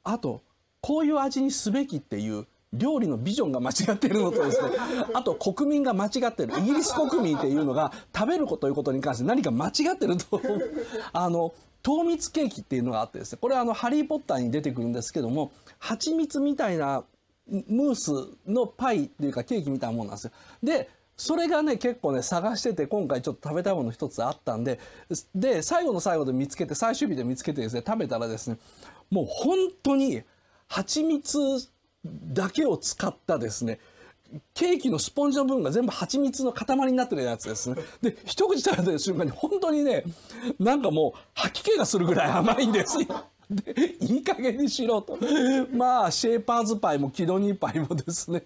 あとこういう味にすべきっていう料理のビジョンが間違ってるのとですね [laughs] あと国民が間違ってるイギリス国民っていうのが食べることということに関して何か間違ってるとあの糖蜜ケーキっていうのがあってですね、これあの、ハリーポッターに出てくるんですけども、蜂蜜みたいなムースのパイっていうかケーキみたいなもんなんですよ。で、それがね、結構ね、探してて、今回ちょっと食べたいもの一つあったんで、で、最後の最後で見つけて、最終日で見つけてですね、食べたらですね、もう本当に、蜂蜜だけを使ったですね、ケーキのスポンジの部分が全部蜂蜜の塊になってるやつですね。で、一口食べてる瞬間に本当にね、なんかもう吐き気がするぐらい甘いんですよ。でいい加減にしろと。まあ、シェーパーズパイもキドニーパイもですね、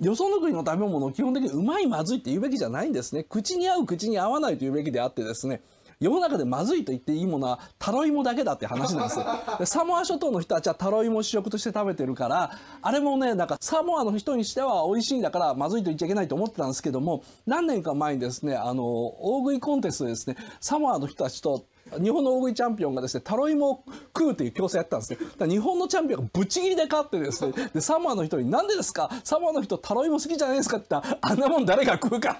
よその国の食べ物を基本的にうまいまずいって言うべきじゃないんですね。口に合う口に合わないと言うべきであってですね、世の中でまずいと言っていいものはタロイモだけだって話なんですよ。[laughs] サモア諸島の人たちはタロイモ主食として食べてるからあれもねなんかサモアの人にしては美味しいんだからまずいと言っちゃいけないと思ってたんですけども何年か前にですねあの大食いコンテストでですねサモアの人たちと日本の大食いチャンピオンがですね、タロイモを食うという競争やったんですよ。日本のチャンピオンがぶち切りで勝ってですね、で、サモアの人に、なんでですかサモアの人タロイモ好きじゃないですかって言ったら、あんなもん誰が食うか。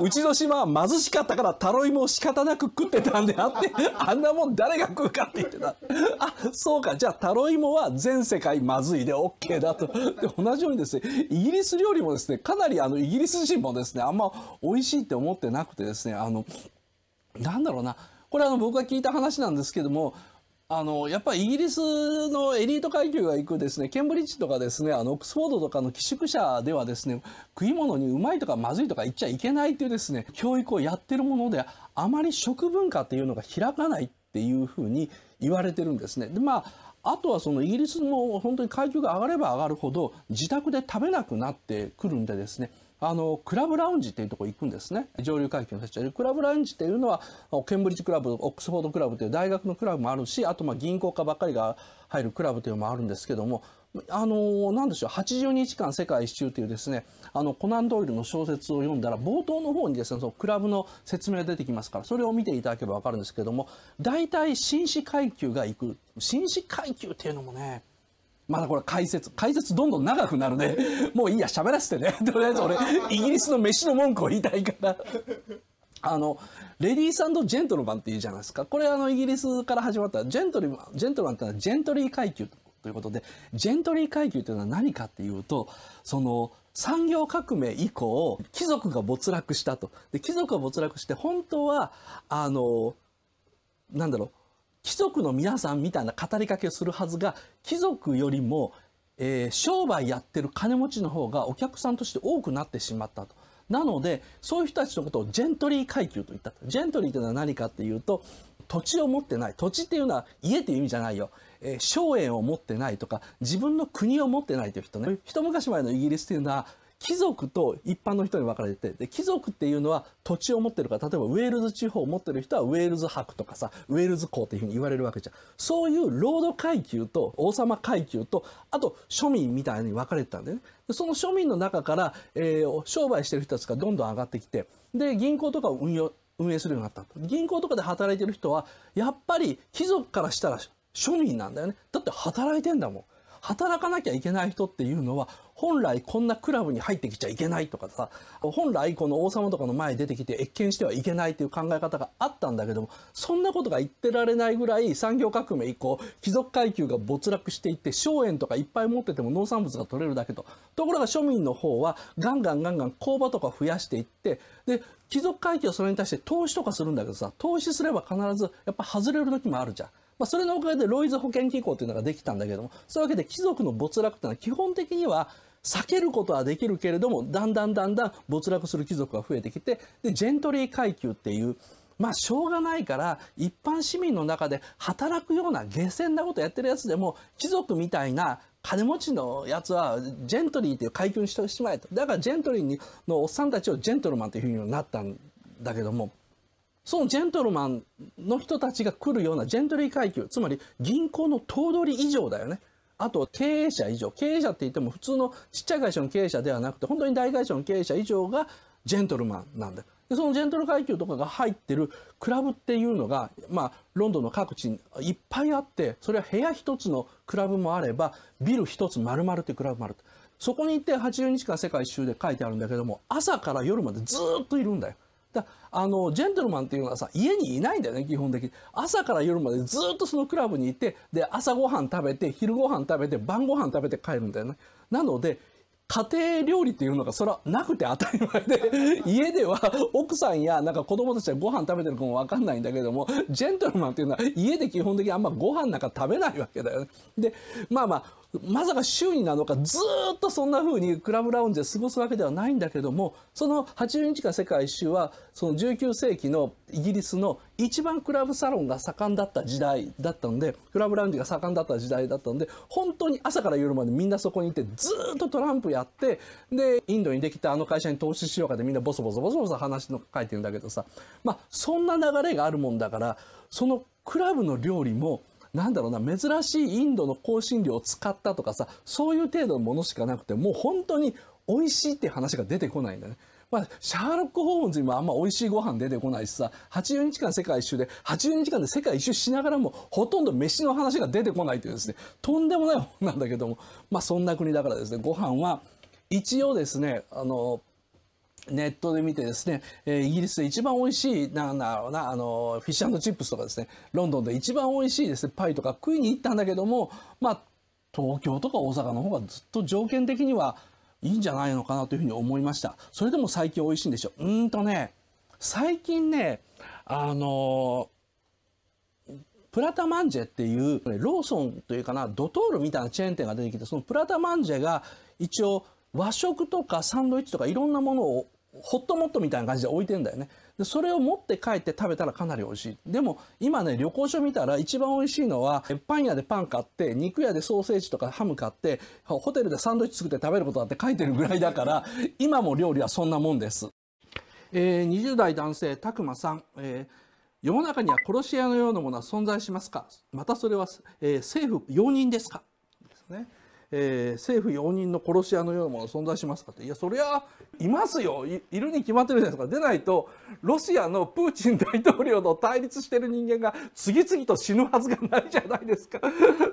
うちの島は貧しかったからタロイモを仕方なく食ってたんであって、あんなもん誰が食うかって言ってた。あ、そうか、じゃあタロイモは全世界まずいで OK だと。で、同じようにですね、イギリス料理もですね、かなりあの、イギリス人もですね、あんま美味しいって思ってなくてですね、あの、なんだろうな、これあの僕が聞いた話なんですけどもあのやっぱりイギリスのエリート階級が行くですねケンブリッジとかですねあのオックスフォードとかの寄宿舎ではですね食い物にうまいとかまずいとか言っちゃいけないというですね教育をやってるものであまり食文化っていうのが開かないっていうふうに言われてるんですね。でまああとはそのイギリスも本当に階級が上がれば上がるほど自宅で食べなくなってくるんでですねあの、クラブラウンジっていうとこ行くんですね。上流階級の人たちクラブラウンジっていうのは、ケンブリッジクラブ、オックスフォードクラブという大学のクラブもあるし、あとまあ銀行家ばっかりが入るクラブというのもあるんですけども、あの、なんでしょう、80日間世界一周というですね、あの、コナン・ドイルの小説を読んだら、冒頭の方にですね、そのクラブの説明が出てきますから、それを見ていただければわかるんですけども、大体、紳士階級が行く。紳士階級っていうのもね、まだこれ解説、解説どんどん長くなるね。[laughs] もういいや、喋らせてね。[laughs] とりあえず俺、イギリスの飯の文句を言いたいから。[laughs] あの、レディードジェントルマンっていうじゃないですか。これあの、イギリスから始まった、ジェントリマン、ジェントルマンってのはジェントリー階級ということで、ジェントリー階級っていうのは何かっていうと、その、産業革命以降、貴族が没落したと。で、貴族が没落して、本当は、あの、なんだろう、貴族の皆さんみたいな語りかけをするはずが貴族よりも、えー、商売やってる金持ちの方がお客さんとして多くなってしまったと。なのでそういう人たちのことをジェントリー階級と言ったジェントリーというのは何かっていうと土地を持ってない土地っていうのは家っていう意味じゃないよ、えー、荘園を持ってないとか自分の国を持ってないという人ね一昔前のイギリスっていうのは貴族と一般の人に分かれてで貴族っていうのは土地を持ってるから例えばウェールズ地方を持ってる人はウェールズ博とかさウェールズ公っていうふうに言われるわけじゃんそういう労働階級と王様階級とあと庶民みたいに分かれてたんだよねその庶民の中から、えー、商売してる人たちがどんどん上がってきてで銀行とかを運用運営するようになった銀行とかで働いてる人はやっぱり貴族からしたら庶民なんだよねだって働いてんだもん働かなきゃいけない人っていうのは本来こんなクラブに入ってきちゃいけないとかさ、本来この王様とかの前に出てきて越見してはいけないという考え方があったんだけども、そんなことが言ってられないぐらい産業革命以降、貴族階級が没落していって、荘園とかいっぱい持ってても農産物が取れるだけと。ところが庶民の方はガンガンガンガン工場とか増やしていって、で、貴族階級はそれに対して投資とかするんだけどさ、投資すれば必ずやっぱ外れる時もあるじゃん。まあ、それのおかげでロイズ保険機構というのができたんだけども、そういうわけで貴族の没落というのは基本的には避けることはできるけれども、だんだんだんだん没落する貴族が増えてきて、で、ジェントリー階級っていう、まあ、しょうがないから、一般市民の中で働くような下船なことやってるやつでも、貴族みたいな金持ちのやつはジェントリーという階級にしてしまえと。だからジェントリーのおっさんたちをジェントルマンというふうになったんだけども、そのジェントルマンの人たちが来るようなジェントリー階級、つまり銀行の頭取以上だよね。あと経営者以上。経営者って言っても普通のちっちゃい会社の経営者ではなくて、本当に大会社の経営者以上がジェントルマンなんだよ。でそのジェントル階級とかが入ってるクラブっていうのが、まあ、ロンドンの各地にいっぱいあってそれは部屋一つのクラブもあればビル一つ丸々ってクラブもあるそこに行って80日間世界一周で書いてあるんだけども朝から夜までずっといるんだよ。だあのジェントルマンっていうのはさ家にいないんだよね基本的に朝から夜までずっとそのクラブに行ってで朝ごはん食べて昼ごはん食べて晩ごはん食べて帰るんだよねなので家庭料理っていうのがそれはなくて当たり前で [laughs] 家では奥さんやなんか子供たちはご飯食べてるかもわかんないんだけどもジェントルマンっていうのは家で基本的にあんまご飯なんか食べないわけだよね。でまあまあまさか週になのかずっとそんな風にクラブラウンジで過ごすわけではないんだけどもその80日間世界一周はその19世紀のイギリスの一番クラブサロンが盛んだった時代だったのでクラブラウンジが盛んだった時代だったので本当に朝から夜までみんなそこにいてずっとトランプやってでインドにできたあの会社に投資しようかでみんなボソボソボソボソ話の書いてるんだけどさまあそんな流れがあるもんだからそのクラブの料理もなんだろうな、珍しいインドの香辛料を使ったとかさ、そういう程度のものしかなくて、もう本当に美味しいって話が出てこないんだね。まあ、シャーロック・ホームズにもあんま美味しいご飯出てこないしさ、80日間世界一周で、80日間で世界一周しながらも、ほとんど飯の話が出てこないというですね、とんでもない本なんだけども、まあそんな国だからですね、ご飯は、一応ですね、あの、ネットで見てですね、えイギリスで一番美味しい、なんだろうな、あの、フィッシュチップスとかですね、ロンドンで一番美味しいですね、パイとか食いに行ったんだけども、まあ、東京とか大阪の方がずっと条件的にはいいんじゃないのかなというふうに思いました。それでも最近美味しいんでしょ。うんとね、最近ね、あのプラタマンジェっていう、ローソンというかな、ドトールみたいなチェーン店が出てきて、そのプラタマンジェが一応和食とかサンドイッチとかいろんなものをホットモットみたいな感じで置いてんだよね。でそれを持って帰って食べたらかなり美味しい。でも今ね旅行所見たら一番美味しいのはパン屋でパン買って肉屋でソーセージとかハム買ってホテルでサンドイッチ作って食べることだって書いてるぐらいだから今も料理はそんなもんです。えー、20代男性たくまさん、えー世の中には殺し屋のようなものは存在しますかまたそれは、えー、政府容認ですかですね。えー、政府容認の殺し屋のようなもの存在しますかっていやそりゃいますよいるに決まってるじゃないですかでないとロシアのプーチン大統領と対立してる人間が次々と死ぬはずがないじゃないですか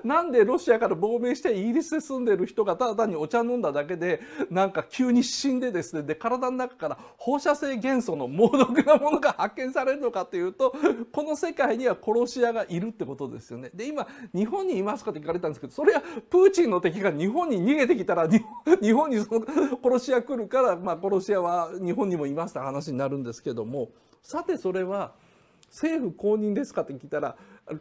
なんでロシアから亡命してイギリスで住んでる人がただ単にお茶飲んだだけでなんか急に死んでですねで体の中から放射性元素の猛毒なものが発見されるのかというとこの世界には殺し屋がいるってことですよね。で今日本にいますかって聞かれたんですけどそれはプーチンの敵が日本に逃げてきたら日本にその殺し屋来るから、まあ、殺し屋は日本にもいました話になるんですけどもさてそれは政府公認ですかって聞いたら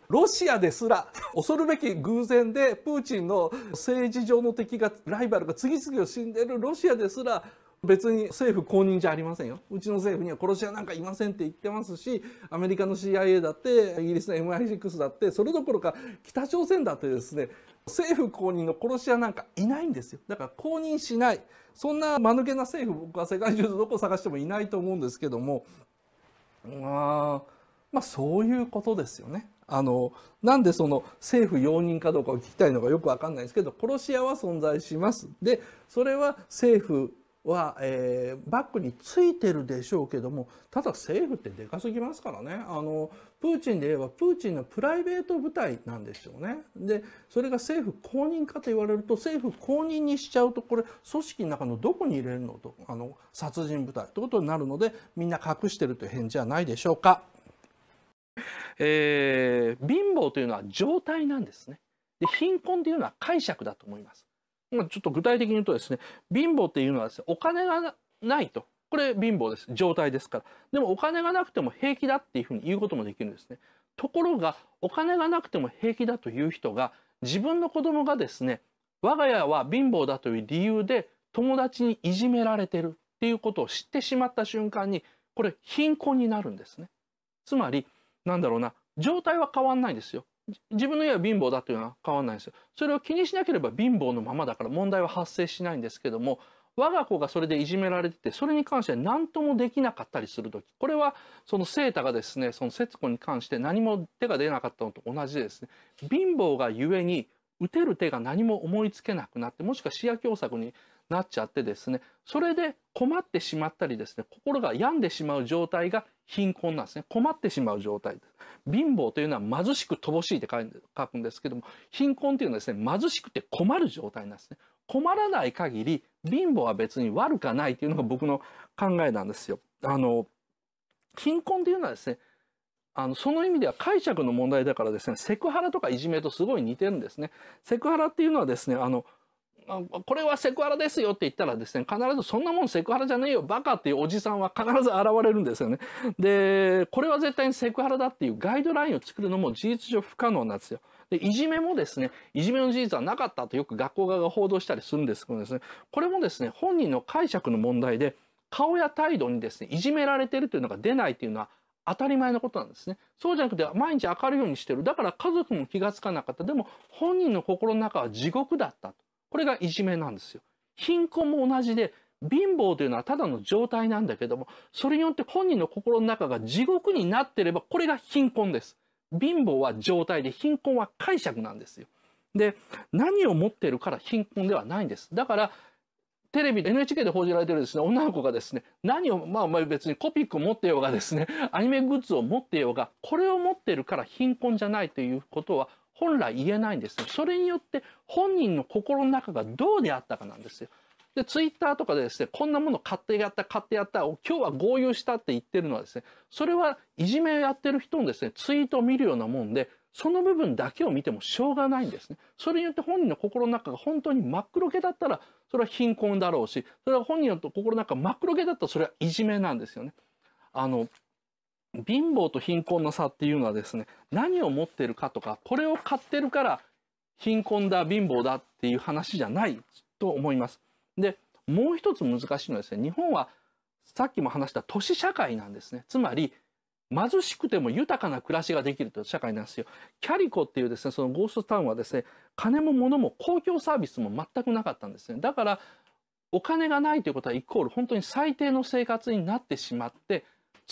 ロシアですら恐るべき偶然でプーチンの政治上の敵がライバルが次々と死んでるロシアですら別に政府公認じゃありませんようちの政府には殺し屋なんかいませんって言ってますしアメリカの CIA だってイギリスの MI6 だってそれどころか北朝鮮だってですね政府公認の殺し屋なんかいないんですよだから公認しないそんな間抜けな政府僕は世界中どこ探してもいないと思うんですけどもまあまあそういうことですよね。あのなんでその政府容認かどうかを聞きたいのかよく分かんないですけど殺し屋は存在しますでそれは政府は、えー、バックについてるでしょうけどもただ政府ってでかすぎますからねあのプーチンで言えばプーチンのプライベート部隊なんですよね。でそれが政府公認かと言われると政府公認にしちゃうとこれ組織の中のどこに入れるのとあの殺人部隊ということになるのでみんな隠してるという返事はないでしょうか。えー、貧乏というのは状態なんですね。で貧困というのは解釈だと思います。まあ、ちょっと具体的に言うとですね貧乏っていうのはですねお金がないとこれ貧乏です状態ですからでもお金がなくても平気だっていうふうに言うこともできるんですねところがお金がなくても平気だという人が自分の子供がですね我が家は貧乏だという理由で友達にいじめられてるっていうことを知ってしまった瞬間にこれ貧困になるんですねつまりなんだろうな状態は変わんないんですよ自分の家は貧乏だというのは変わらないんですよ。それを気にしなければ貧乏のままだから問題は発生しないんですけども我が子がそれでいじめられててそれに関して何ともできなかったりする時これはそのセータがですねその節子に関して何も手が出なかったのと同じですね貧乏がゆえに打てる手が何も思いつけなくなってもしくは視野狭窄になっちゃってですねそれで困ってしまったりですね心が病んでしまう状態が貧困なんですね。困ってしまう状態です。貧乏というのは貧しく乏しいって書くんですけども、貧困というのはですね、貧しくて困る状態なんですね。困らない限り、貧乏は別に悪はないというのが僕の考えなんですよ。あの、貧困というのはですね、あの、その意味では解釈の問題だからですね、セクハラとかいじめとすごい似てるんですね。セクハラっていうのはですね、あの、これはセクハラですよって言ったらですね、必ずそんなもんセクハラじゃねえよ、バカっていうおじさんは必ず現れるんですよね。で、これは絶対にセクハラだっていうガイドラインを作るのも事実上不可能なんですよ。で、いじめもですね、いじめの事実はなかったとよく学校側が報道したりするんですけどですね、これもですね、本人の解釈の問題で、顔や態度にですね、いじめられてるというのが出ないというのは、当たり前のことなんですね。そうじゃなくて毎日明るいようにしてる。だから家族も気がつかなかった。でも本人の心の中は地獄だったと。これがいじめなんですよ。貧困も同じで貧乏というのはただの状態なんだけどもそれによって本人の心の中が地獄になってればこれが貧困です。貧乏は状態で貧困は解釈なんですよ。で何を持っているから貧困ではないんです。だからテレビで NHK で報じられてるですね女の子がですね何をまあ別にコピックを持ってようがですねアニメグッズを持ってようがこれを持ってるから貧困じゃないということは本来言えないんですよ。それによって本人の心の中がどうであったかなんですよ。で、ツイッターとかでですね、こんなもの買ってやった、買ってやった、今日は合流したって言ってるのはですね、それはいじめをやってる人のですね、ツイートを見るようなもんで、その部分だけを見てもしょうがないんですね。それによって本人の心の中が本当に真っ黒けだったら、それは貧困だろうし、それは本人の心の中真っ黒けだったら、それはいじめなんですよね。あの、貧乏と貧困の差っていうのはですね何を持ってるかとかこれを買ってるから貧困だ貧乏だっていう話じゃないと思います。でもう一つ難しいのはですね日本はさっきも話した都市社会なんですねつまり貧しくても豊かな暮らしができるという社会なんですよ。キャリコっていうですねそのゴーストタウンはですね金も物も公共サービスも全くなかったんですね。だからお金がないということはイコール本当に最低の生活になってしまって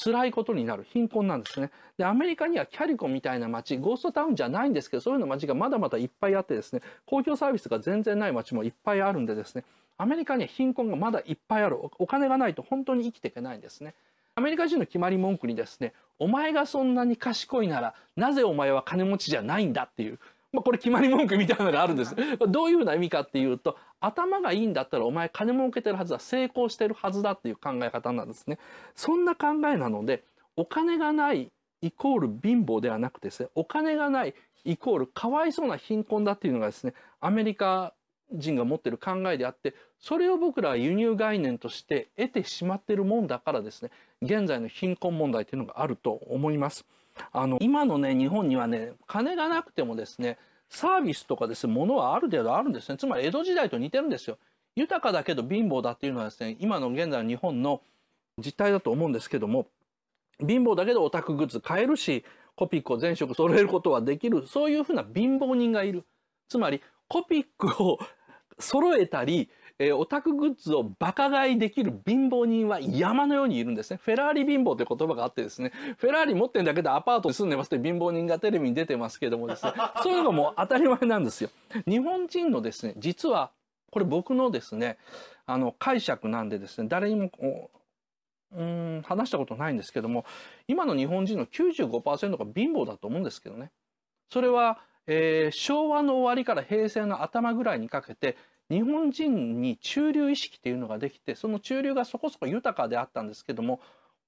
辛いことになる貧困なんですね。で、アメリカにはキャリコみたいな街、ゴーストタウンじゃないんですけど、そういうの街がまだまだいっぱいあってですね、公共サービスが全然ない街もいっぱいあるんでですね、アメリカには貧困がまだいっぱいある。お金がないと本当に生きていけないんですね。アメリカ人の決まり文句にですね、お前がそんなに賢いなら、なぜお前は金持ちじゃないんだっていう、まあ、これ決まり文句みたいなのがあるんです。どういうふうな意味かっていうと頭がいいんだったらお前金儲けてるはずだ成功してるはずだっていう考え方なんですね。そんな考えなのでお金がないイコール貧乏ではなくてですねお金がないイコールかわいそうな貧困だっていうのがですねアメリカ人が持ってる考えであってそれを僕らは輸入概念として得てしまってるもんだからですね現在の貧困問題というのがあると思います。あの今のね日本にはね金がなくてもですねサービスとかですねのはある程度あるんですねつまり江戸時代と似てるんですよ。豊かだけど貧乏だっていうのはですね今の現在の日本の実態だと思うんですけども貧乏だけどオタクグッズ買えるしコピックを全色揃えることはできるそういうふうな貧乏人がいるつまりコピックを揃えたりえー、オタクグッズをバカ買いできる貧乏人は山のようにいるんですね。フェラーリ貧乏という言葉があってですね、フェラーリ持ってるだけどアパートに住んでますって貧乏人がテレビに出てますけどもですね、[laughs] そういうのがもう当たり前なんですよ。日本人のですね、実は、これ僕のですね、あの、解釈なんでですね、誰にも、うん話したことないんですけども今の日本人の95%が貧乏だと思うんですけどねそれは、えー、昭和の終わりから平成の頭ぐらいにかけて日本人に中流意識というのができてその中流がそこそこ豊かであったんですけども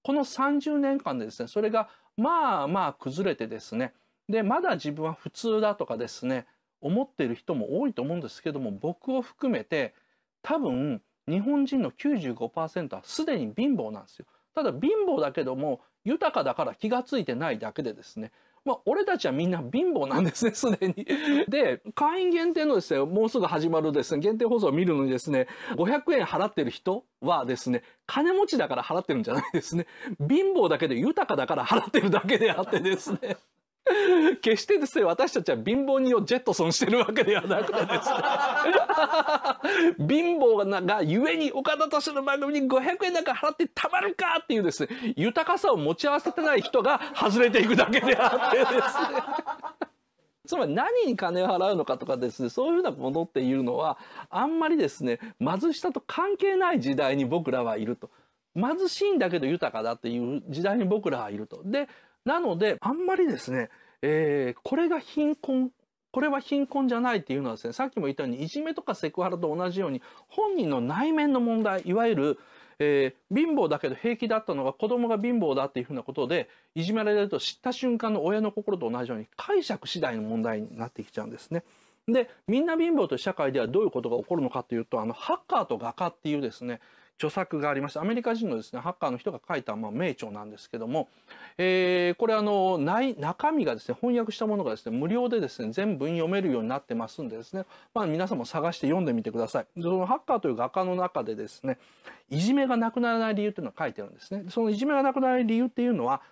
この30年間でですねそれがまあまあ崩れてですねでまだ自分は普通だとかですね思っている人も多いと思うんですけども僕を含めて多分日本人の95%はすでに貧乏なんですよ。ただ貧乏だけども豊かだから気が付いてないだけでですねまあ、俺たちはみんな貧乏なんですね、[laughs] すでに。で、会員限定のですね、もうすぐ始まるですね、限定放送を見るのにですね、500円払ってる人はですね、金持ちだから払ってるんじゃないですね。貧乏だけで豊かだから払ってるだけであってですね。[laughs] 決してですね私たちは貧乏人をジェットソンしてるわけではなくてですね [laughs] 貧乏がゆえに岡田としての番組に500円なんか払ってたまるかっていうですね豊かさを持ち合わせてない人が外れていくだけであってですね [laughs] つまり何に金を払うのかとかですねそういうふうなものっていうのはあんまりですね貧しさと関係ない時代に僕らはいると貧しいんだけど豊かだっていう時代に僕らはいると。でなので、あんまりですね、えー、これが貧困、これは貧困じゃないっていうのはですね、さっきも言ったように、いじめとかセクハラと同じように、本人の内面の問題、いわゆる、えー、貧乏だけど平気だったのが子供が貧乏だっていうふうなことで、いじめられると知った瞬間の親の心と同じように、解釈次第の問題になってきちゃうんですね。で、みんな貧乏という社会ではどういうことが起こるのかというと、あの、ハッカーと画家っていうですね、著作がありましたアメリカ人のですねハッカーの人が書いた、まあ、名著なんですけども、えー、これあの内中身がですね翻訳したものがですね無料でですね全文読めるようになってますんでですね、まあ、皆さんも探して読んでみてください。そのハッカーという画家の中でですねいじめがなくならない理由というのは書いてるんですね。そのいじめがなくならない理由っていうのは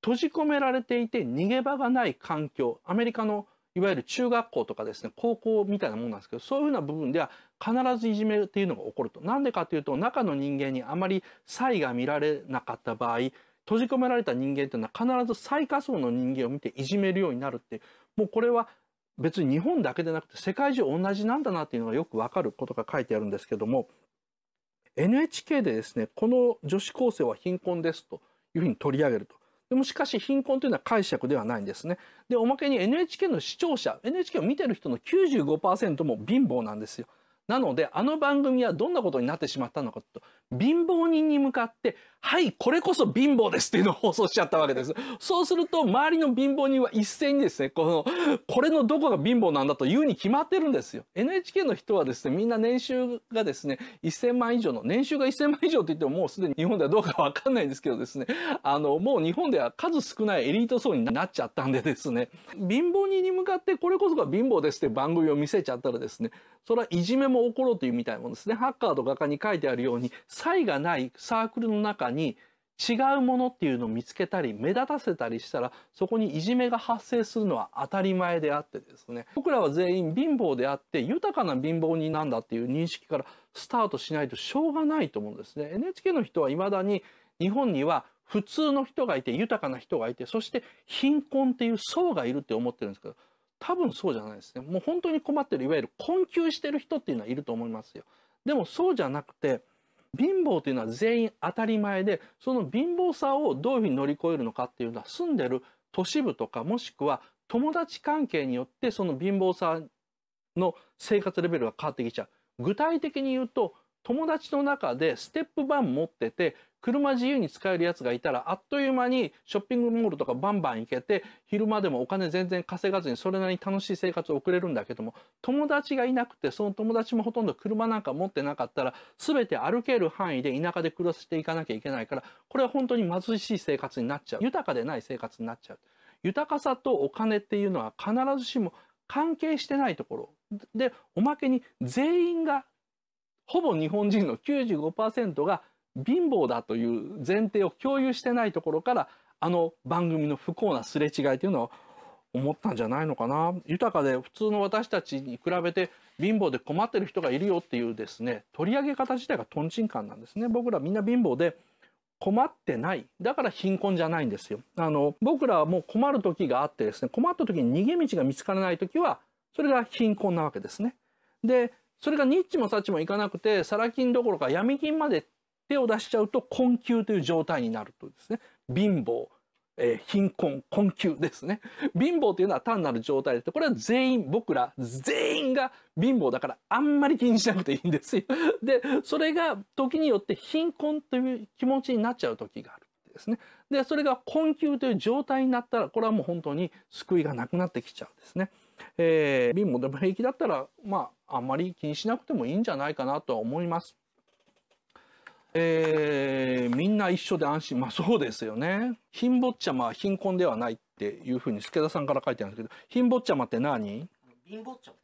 閉じ込められていて逃げ場がない環境アメリカのいわゆる中学校とかですね高校みたいなもんなんですけどそういうふうな部分では必ずいじめっていうのが起こると。なんでかというと中の人間にあまり差異が見られなかった場合閉じ込められた人間というのは必ず最下層の人間を見ていじめるようになるってもうこれは別に日本だけでなくて世界中同じなんだなっていうのがよくわかることが書いてあるんですけども NHK でですねこの女子高生は貧困ですというふうに取り上げると。でもしかし貧困というのは解釈ではないんですね。でおまけに NHK の視聴者 NHK を見てる人の95%も貧乏なんですよ。なのであの番組はどんなことになってしまったのかと貧乏人に向かって「はいこれこそ貧乏です」っていうのを放送しちゃったわけです。そうすると周りの貧乏人は一斉にですねこのこれのどこが貧乏なんだというに決まってるんですよ。NHK の人はですねみんな年収がですね1,000万以上の年収が1,000万以上っていってももうすでに日本ではどうか分かんないんですけどですねあのもう日本では数少ないエリート層になっちゃったんでですね貧乏人に向かってこれこそが貧乏ですって番組を見せちゃったらですねそれはいじめも起ころうというみたいもんですね。ハッカーと画家に書いてあるように差異がないサークルの中に違うものっていうのを見つけたり目立たせたりしたらそこにいじめが発生するのは当たり前であってですね僕らは全員貧乏であって豊かな貧乏人なんだっていう認識からスタートしないとしょうがないと思うんですね NHK の人は未だに日本には普通の人がいて豊かな人がいてそして貧困っていう層がいるって思ってるんですけど多分そうじゃないですねもう本当に困ってるいわゆる困窮してる人っていうのはいると思いますよでもそうじゃなくて貧乏というのは全員当たり前でその貧乏さをどういうふうに乗り越えるのかっていうのは住んでる都市部とかもしくは友達関係によってその貧乏さの生活レベルが変わってきちゃう。具体的に言うと友達の中でステップバン持ってて、車自由に使えるやつがいたら、あっという間にショッピングモールとかバンバン行けて、昼間でもお金全然稼がずにそれなりに楽しい生活を送れるんだけども、友達がいなくて、その友達もほとんど車なんか持ってなかったら、全て歩ける範囲で田舎で暮らしていかなきゃいけないから、これは本当に貧しい生活になっちゃう。豊かでない生活になっちゃう。豊かさとお金っていうのは必ずしも関係してないところ。で、おまけに全員がほぼ日本人の95%が貧乏だという前提を共有してないところからあの番組の不幸なすれ違いというのは思ったんじゃないのかな豊かで普通の私たちに比べて貧乏で困ってる人がいるよっていうですね取り上げ方自体がとんちんンなんですね僕らみんな貧乏で困ってないだから貧困じゃないんですよあの僕らはもう困る時があってですね困った時に逃げ道が見つからない時はそれが貧困なわけですねでそれがニッチもサッチもいかなくて、サラ金どころか闇金まで手を出しちゃうと困窮という状態になるとですね。貧乏、えー、貧困、困窮ですね。貧乏というのは単なる状態で、これは全員、僕ら全員が貧乏だからあんまり気にしなくていいんですよ。[laughs] で、それが時によって貧困という気持ちになっちゃう時がある。ですね。で、それが困窮という状態になったら、これはもう本当に救いがなくなってきちゃうんですね。えー、貧乏でも平気だったら、まあ、あんまり気にしなくてもいいんじゃないかなとは思います。えー、みんな一緒で安心まあそうですよね貧乏ちゃまは貧困ではないっていうふうに助田さんから書いてあるんですけど貧乏ちゃまって何貧乏ちゃま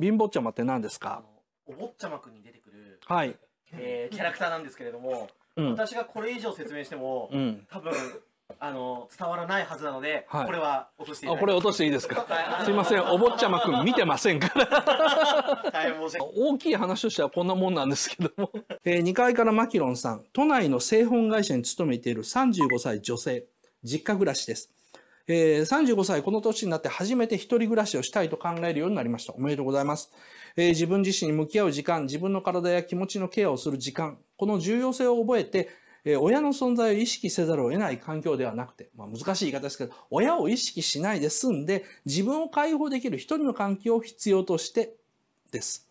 貧乏ちゃまって何ですかお坊ちゃまくんに出てくる、はいえー、キャラクターなんですけれども、うん、私がこれ以上説明しても、うん、多分あの伝わらないはずなので、はい、これは落としていいこれ落としていいですかすいませんお坊ちゃまくん見てませんから大きい話としてはこんなもんなんですけども、[laughs] えー、2階からマキロンさん都内の製本会社に勤めている35歳女性実家暮らしです、えー、35歳この年になって初めて一人暮らしをしたいと考えるようになりましたおめでとうございます、えー、自分自身に向き合う時間自分の体や気持ちのケアをする時間この重要性を覚えてえー、親の存在を意識せざるを得ない環境ではなくて、まあ、難しい言い方ですけど、親を意識しないで済んで、自分を解放できる一人の環境を必要としてです。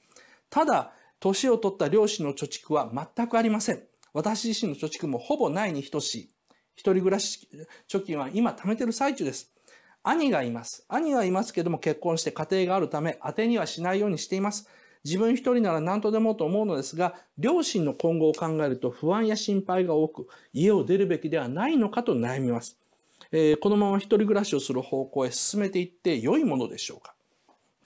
ただ、年を取った両親の貯蓄は全くありません。私自身の貯蓄もほぼないに等しい。一人暮らし貯金は今貯めてる最中です。兄がいます。兄はいますけども結婚して家庭があるため当てにはしないようにしています。自分一人なら何とでもと思うのですが、両親の今後を考えると不安や心配が多く、家を出るべきではないのかと悩みます。えー、このまま一人暮らしをする方向へ進めていって良いものでしょうか、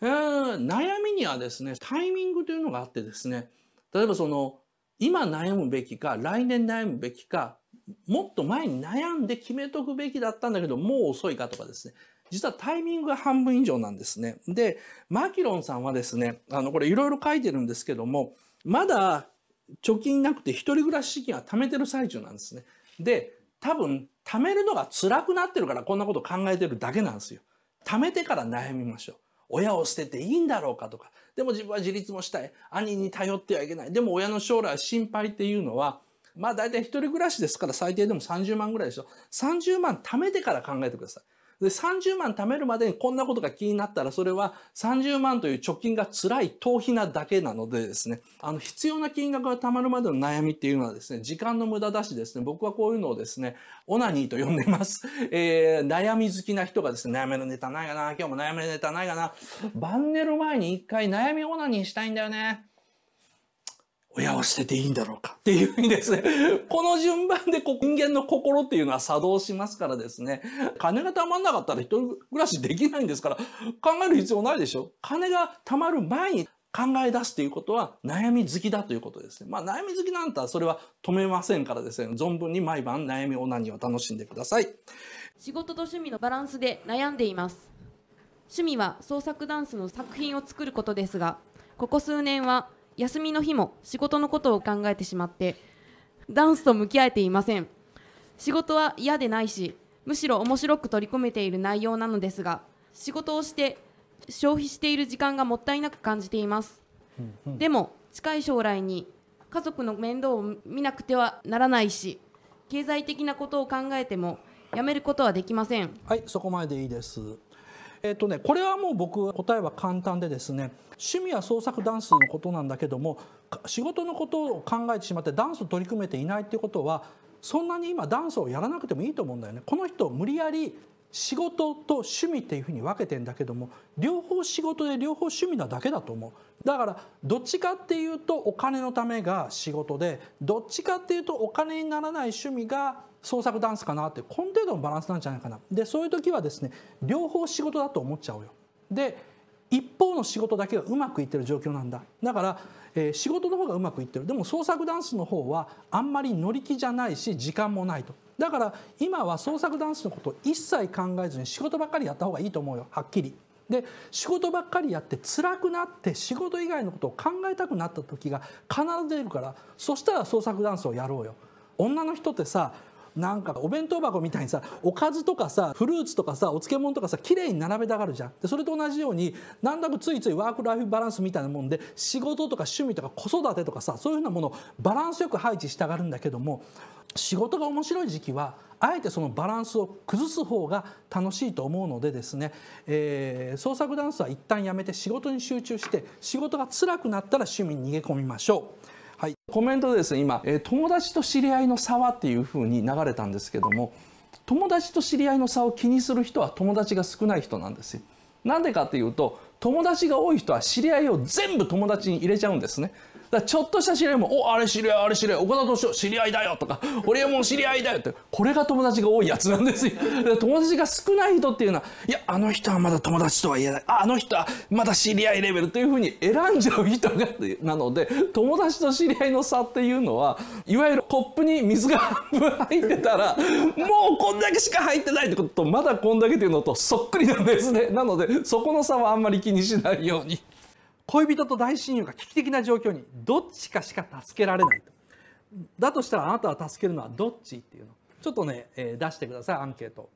えー、悩みにはですね、タイミングというのがあってですね、例えばその、今悩むべきか、来年悩むべきか、もっと前に悩んで決めとくべきだったんだけど、もう遅いかとかですね。実はタイミングが半分以上なんですね。で、マキロンさんはですね、あの、これいろいろ書いてるんですけども、まだ貯金なくて一人暮らし資金は貯めてる最中なんですね。で、多分、貯めるのが辛くなってるからこんなこと考えてるだけなんですよ。貯めてから悩みましょう。親を捨てていいんだろうかとか。でも自分は自立もしたい。兄に頼ってはいけない。でも親の将来心配っていうのは、まあ大体一人暮らしですから最低でも30万ぐらいでしょ。30万貯めてから考えてください。で、30万貯めるまでにこんなことが気になったら、それは30万という貯金が辛い逃避なだけなのでですね、あの、必要な金額が貯まるまでの悩みっていうのはですね、時間の無駄だしですね、僕はこういうのをですね、オナニーと呼んでます。[laughs] えー、悩み好きな人がですね、悩めるネタないかな、今日も悩めるネタないかな、バンネル前に一回悩みオナニーしたいんだよね。親を捨てていいんだろうかっていうふうにですね、[laughs] この順番で人間の心っていうのは作動しますからですね、金が貯まんなかったら一人暮らしできないんですから、考える必要ないでしょ金が貯まる前に考え出すということは悩み好きだということですね。まあ悩み好きなんたそれは止めませんからですね、存分に毎晩悩みオナニーを楽しんでください。仕事と趣味のバランスで悩んでいます。趣味は創作ダンスの作品を作ることですが、ここ数年は休みの日も仕事のことを考えてしまってダンスと向き合えていません仕事は嫌でないしむしろ面白く取り込めている内容なのですが仕事をして消費している時間がもったいなく感じていますでも近い将来に家族の面倒を見なくてはならないし経済的なことを考えてもやめることはできませんはいそこまででいいですえっ、とねこれはもう僕答えは簡単でですね趣味は創作ダンスのことなんだけども仕事のことを考えてしまってダンスを取り組めていないっていうことはそんなに今ダンスをやらなくてもいいと思うんだよね。この人無理やり仕事と趣味っていうふうに分けてんだけども両方仕事で両方趣味なだけだと思うだからどっちかっていうとお金のためが仕事でどっちかっていうとお金にならない趣味が創作ダンスかなってこの程度のバランスなんじゃないかなでそういう時はですね両方仕事だと思っちゃうよで一方の仕事だけがうまくいってる状況なんだだから、えー、仕事の方がうまくいってるでも創作ダンスの方はあんまり乗り気じゃないし時間もないとだから今は創作ダンスのことを一切考えずに仕事ばっかりやった方がいいと思うよはっきり。で仕事ばっかりやって辛くなって仕事以外のことを考えたくなった時が必ず出るからそしたら創作ダンスをやろうよ。女の人ってさなんかお弁当箱みたいにさおかずとかさフルーツとかさお漬物とかさ綺麗に並べたがるじゃんでそれと同じようになんだかついついワークライフバランスみたいなもんで仕事とか趣味とか子育てとかさそういうふうなものをバランスよく配置したがるんだけども仕事が面白い時期はあえてそのバランスを崩す方が楽しいと思うのでですね、えー、創作ダンスは一旦やめて仕事に集中して仕事が辛くなったら趣味に逃げ込みましょう。コメントでですね今、え友達と知り合いの差はっていう風に流れたんですけども友達と知り合いの差を気にする人は友達が少ない人なんですよ。なんでかっていうと友達が多い人は知り合いを全部友達に入れちゃうんですね。だちょっとした知り合いも、お、あれ知り合い、あれ知り合い、岡田敏夫知り合いだよとか、俺も知り合いだよって、これが友達が多いやつなんですよ。友達が少ない人っていうのは、いや、あの人はまだ友達とは言えない。あの人はまだ知り合いレベルというふうに選んじゃう人が、なので、友達と知り合いの差っていうのは、いわゆるコップに水が半分入ってたら、もうこんだけしか入ってないってことと、まだこんだけっていうのとそっくりなんですね。なので、そこの差はあんまり気にしないように。恋人と大親友が危機的な状況にどっちかしか助けられないとだとしたらあなたは助けるのはどっちっていうのちょっとね、えー、出してくださいアンケート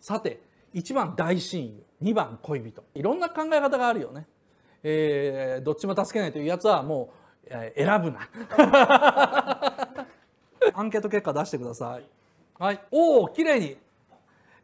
さて1番大親友2番恋人いろんな考え方があるよね、えー、どっちも助けないというやつはもう、えー、選ぶな [laughs] アンケート結果出してくださいはいおお綺麗に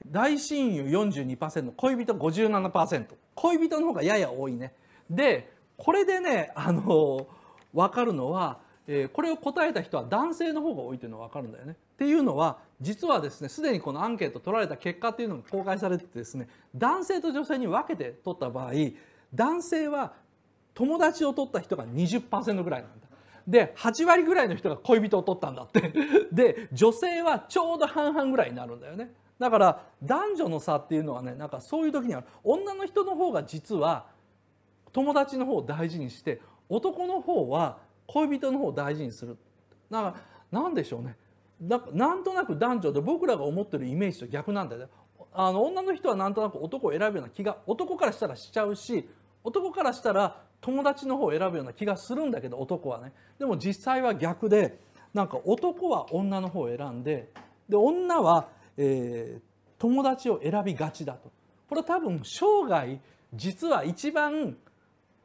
大親友42%恋人57%恋人の方がやや多いねでこれでねあの分かるのは、えー、これを答えた人は男性の方が多いというのが分かるんだよね。っていうのは実はですねすでにこのアンケート取られた結果っていうのが公開されててですね男性と女性に分けて取った場合男性は友達を取った人が20%ぐらいなんだ。で8割ぐらいの人が恋人を取ったんだって [laughs] で女性はちょうど半々ぐらいになるんだよねだから男女の差っていうのはねなんかそういう時にある女の人の方が実は友達の方を大事にして男の方は恋人の方を大事にするだから何でしょうねなんとなく男女って僕らが思ってるイメージと逆なんだよねあの女の人はなんとなく男を選ぶような気が男からしたらしちゃうし男からしたら友達の方を選ぶような気がするんだけど男はねでも実際は逆でなんか男は女の方を選んでで女は、えー、友達を選びがちだとこれは多分生涯実は一番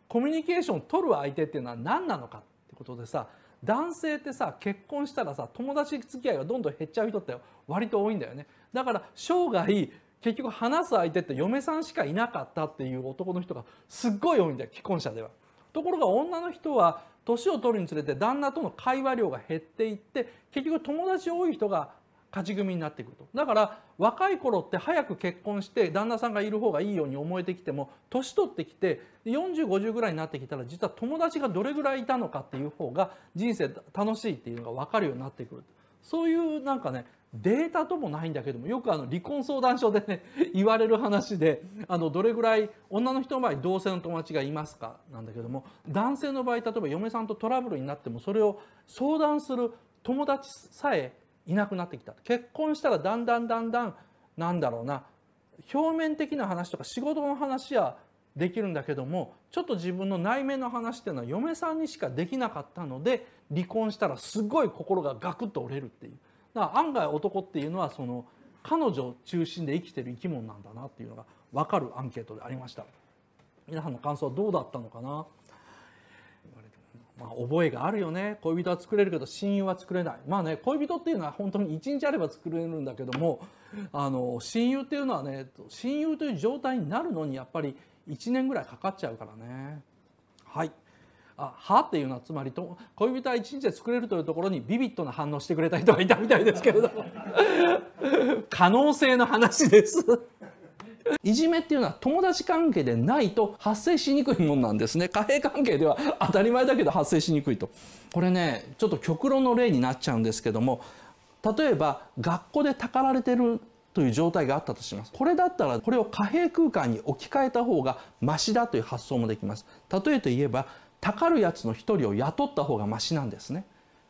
コミュニケーションを取る相手っていうのは何なのかってことでさ男性ってさ結婚したらさ友達付き合いがどんどん減っちゃう人って割と多いんだよねだから生涯結局話す相手って嫁さんしかいなかったっていう男の人がすっごい多いんだよ既婚者では。ところが女の人は年を取るにつれて旦那との会話量が減っていって結局友達多い人が勝ち組になってくとだから若い頃って早く結婚して旦那さんがいる方がいいように思えてきても年取ってきて4050ぐらいになってきたら実は友達がどれぐらいいたのかっていう方が人生楽しいっていうのが分かるようになってくるそういうなんかねデータともないんだけどもよくあの離婚相談所でね [laughs] 言われる話であのどれぐらい女の人の場合同性の友達がいますかなんだけども男性の場合例えば嫁さんとトラブルになってもそれを相談する友達さえいなくなってきた結婚したらだんだんだんだんなんだろうな表面的な話とか仕事の話はできるんだけどもちょっと自分の内面の話っていうのは嫁さんにしかできなかったので離婚したらすごい心がガクッと折れるっていうだから案外男っていうのはその彼女中心で生きてる生き物なんだなっていうのが分かるアンケートでありました皆さんの感想はどうだったのかなまあ、覚えがあるよね恋人は作れるけど親友は作れないまあね恋人っていうのは本当に1日あれば作れるんだけどもあの親友っていうのはね親友という状態になるのにやっぱり1年ぐらいかかっちゃうからね。はいあはっていうのはつまりと恋人は一日で作れるというところにビビッドな反応してくれた人がいたみたいですけれども [laughs] 可能性の話ですいじめっていうのは友達関係でないと発生しにくいもんなんですね。貨 [laughs] 幣関係では当たり前だけど発生しにくいと。これね、ちょっと極論の例になっちゃうんですけども、例えば学校でたかられてるという状態があったとします。これだったらこれを貨幣空間に置き換えた方がマシだという発想もできます。例えと言えば、たかるやつの一人を雇った方がマシなんですね。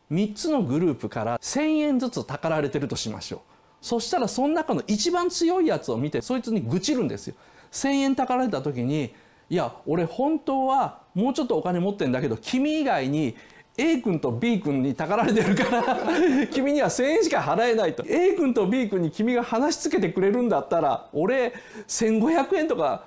3つのグループから1000円ずつたかられてるとしましょう。そしたらその中の一番強いやつを見てそいつに愚痴るんですよ。1,000円たかられた時にいや俺本当はもうちょっとお金持ってんだけど君以外に A 君と B 君にたかられてるから [laughs] 君には1,000円しか払えないと A 君と B 君に君が話しつけてくれるんだったら俺1,500円とか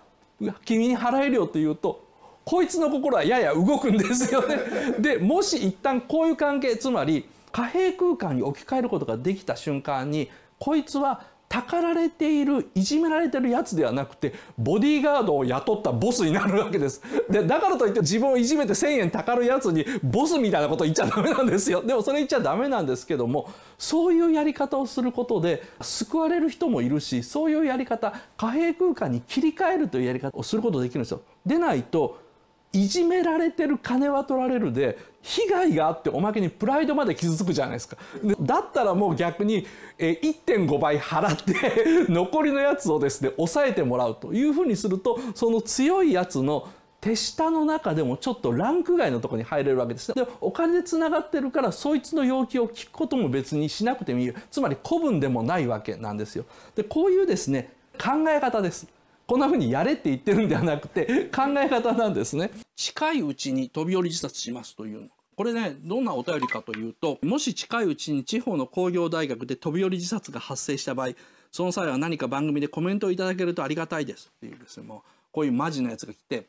君に払えるよって言うとこいつの心はやや動くんですよね [laughs] でもし一旦こういう関係つまり貨幣空間に置き換えることができた瞬間にこいつはたかられているいじめられてるやつではなくてボディーガードを雇ったボスになるわけですでだからといって自分をいじめて1,000円たかるやつにボスみたいなこと言っちゃダメなんですよでもそれ言っちゃダメなんですけどもそういうやり方をすることで救われる人もいるしそういうやり方貨幣空間に切り替えるというやり方をすることできるんですよ。でないといじめられてる金は取られるで被害があっておまけにプライドまで傷つくじゃないですかだったらもう逆に1.5倍払って [laughs] 残りのやつをですね抑えてもらうというふうにするとその強いやつの手下の中でもちょっとランク外のとこに入れるわけですでお金でつながってるからそいつの要求を聞くことも別にしなくてもいいつまり古文でもないわけなんですよでこういうですね考え方ですこんな風にやれって言ってるんではなくて考え方なんですね。近いうちに飛び降り自殺しますというこれね、どんなお便りかというと、もし近いうちに地方の工業大学で飛び降り自殺が発生した場合、その際は何か番組でコメントをいただけるとありがたいですっていうですね、もうこういうマジなやつが来て、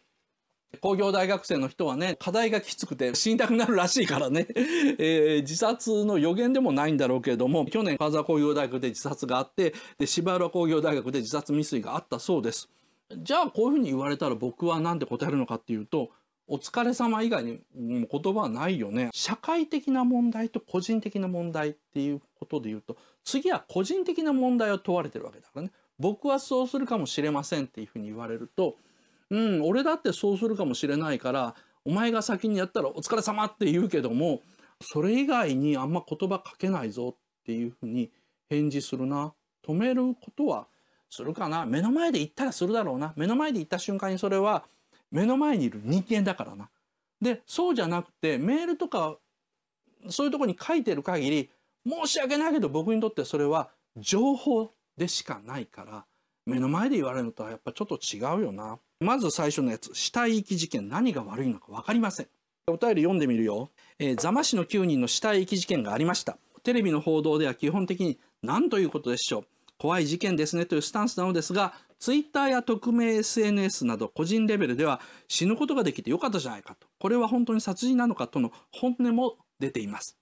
工業大学生の人はね、課題がきつくて死にたくなるらしいからね、[laughs] えー、自殺の予言でもないんだろうけれども、去年、川沢工業大学で自殺があって、で、芝浦工業大学で自殺未遂があったそうです。じゃあ、こういうふうに言われたら僕は何て答えるのかっていうと、お疲れ様以外に言葉はないよね。社会的な問題と個人的な問題っていうことで言うと、次は個人的な問題を問われてるわけだからね。僕はそうするかもしれませんっていうふうに言われると、うん俺だってそうするかもしれないからお前が先にやったら「お疲れ様って言うけどもそれ以外にあんま言葉かけないぞっていうふうに返事するな止めることはするかな目の前で言ったらするだろうな目の前で言った瞬間にそれは目の前にいる人間だからな。でそうじゃなくてメールとかそういうとこに書いてる限り申し訳ないけど僕にとってそれは情報でしかないから目の前で言われるのとはやっぱちょっと違うよなまず最初のやつ死体遺棄事件何が悪いのか分かりませんお便り読んでみるよ、えー、座間市の9人の死体遺棄事件がありましたテレビの報道では基本的に何ということでしょう怖い事件ですねというスタンスなのですがツイッターや匿名 SNS など個人レベルでは死ぬことができてよかったじゃないかとこれは本当に殺人なのかとの本音も出ています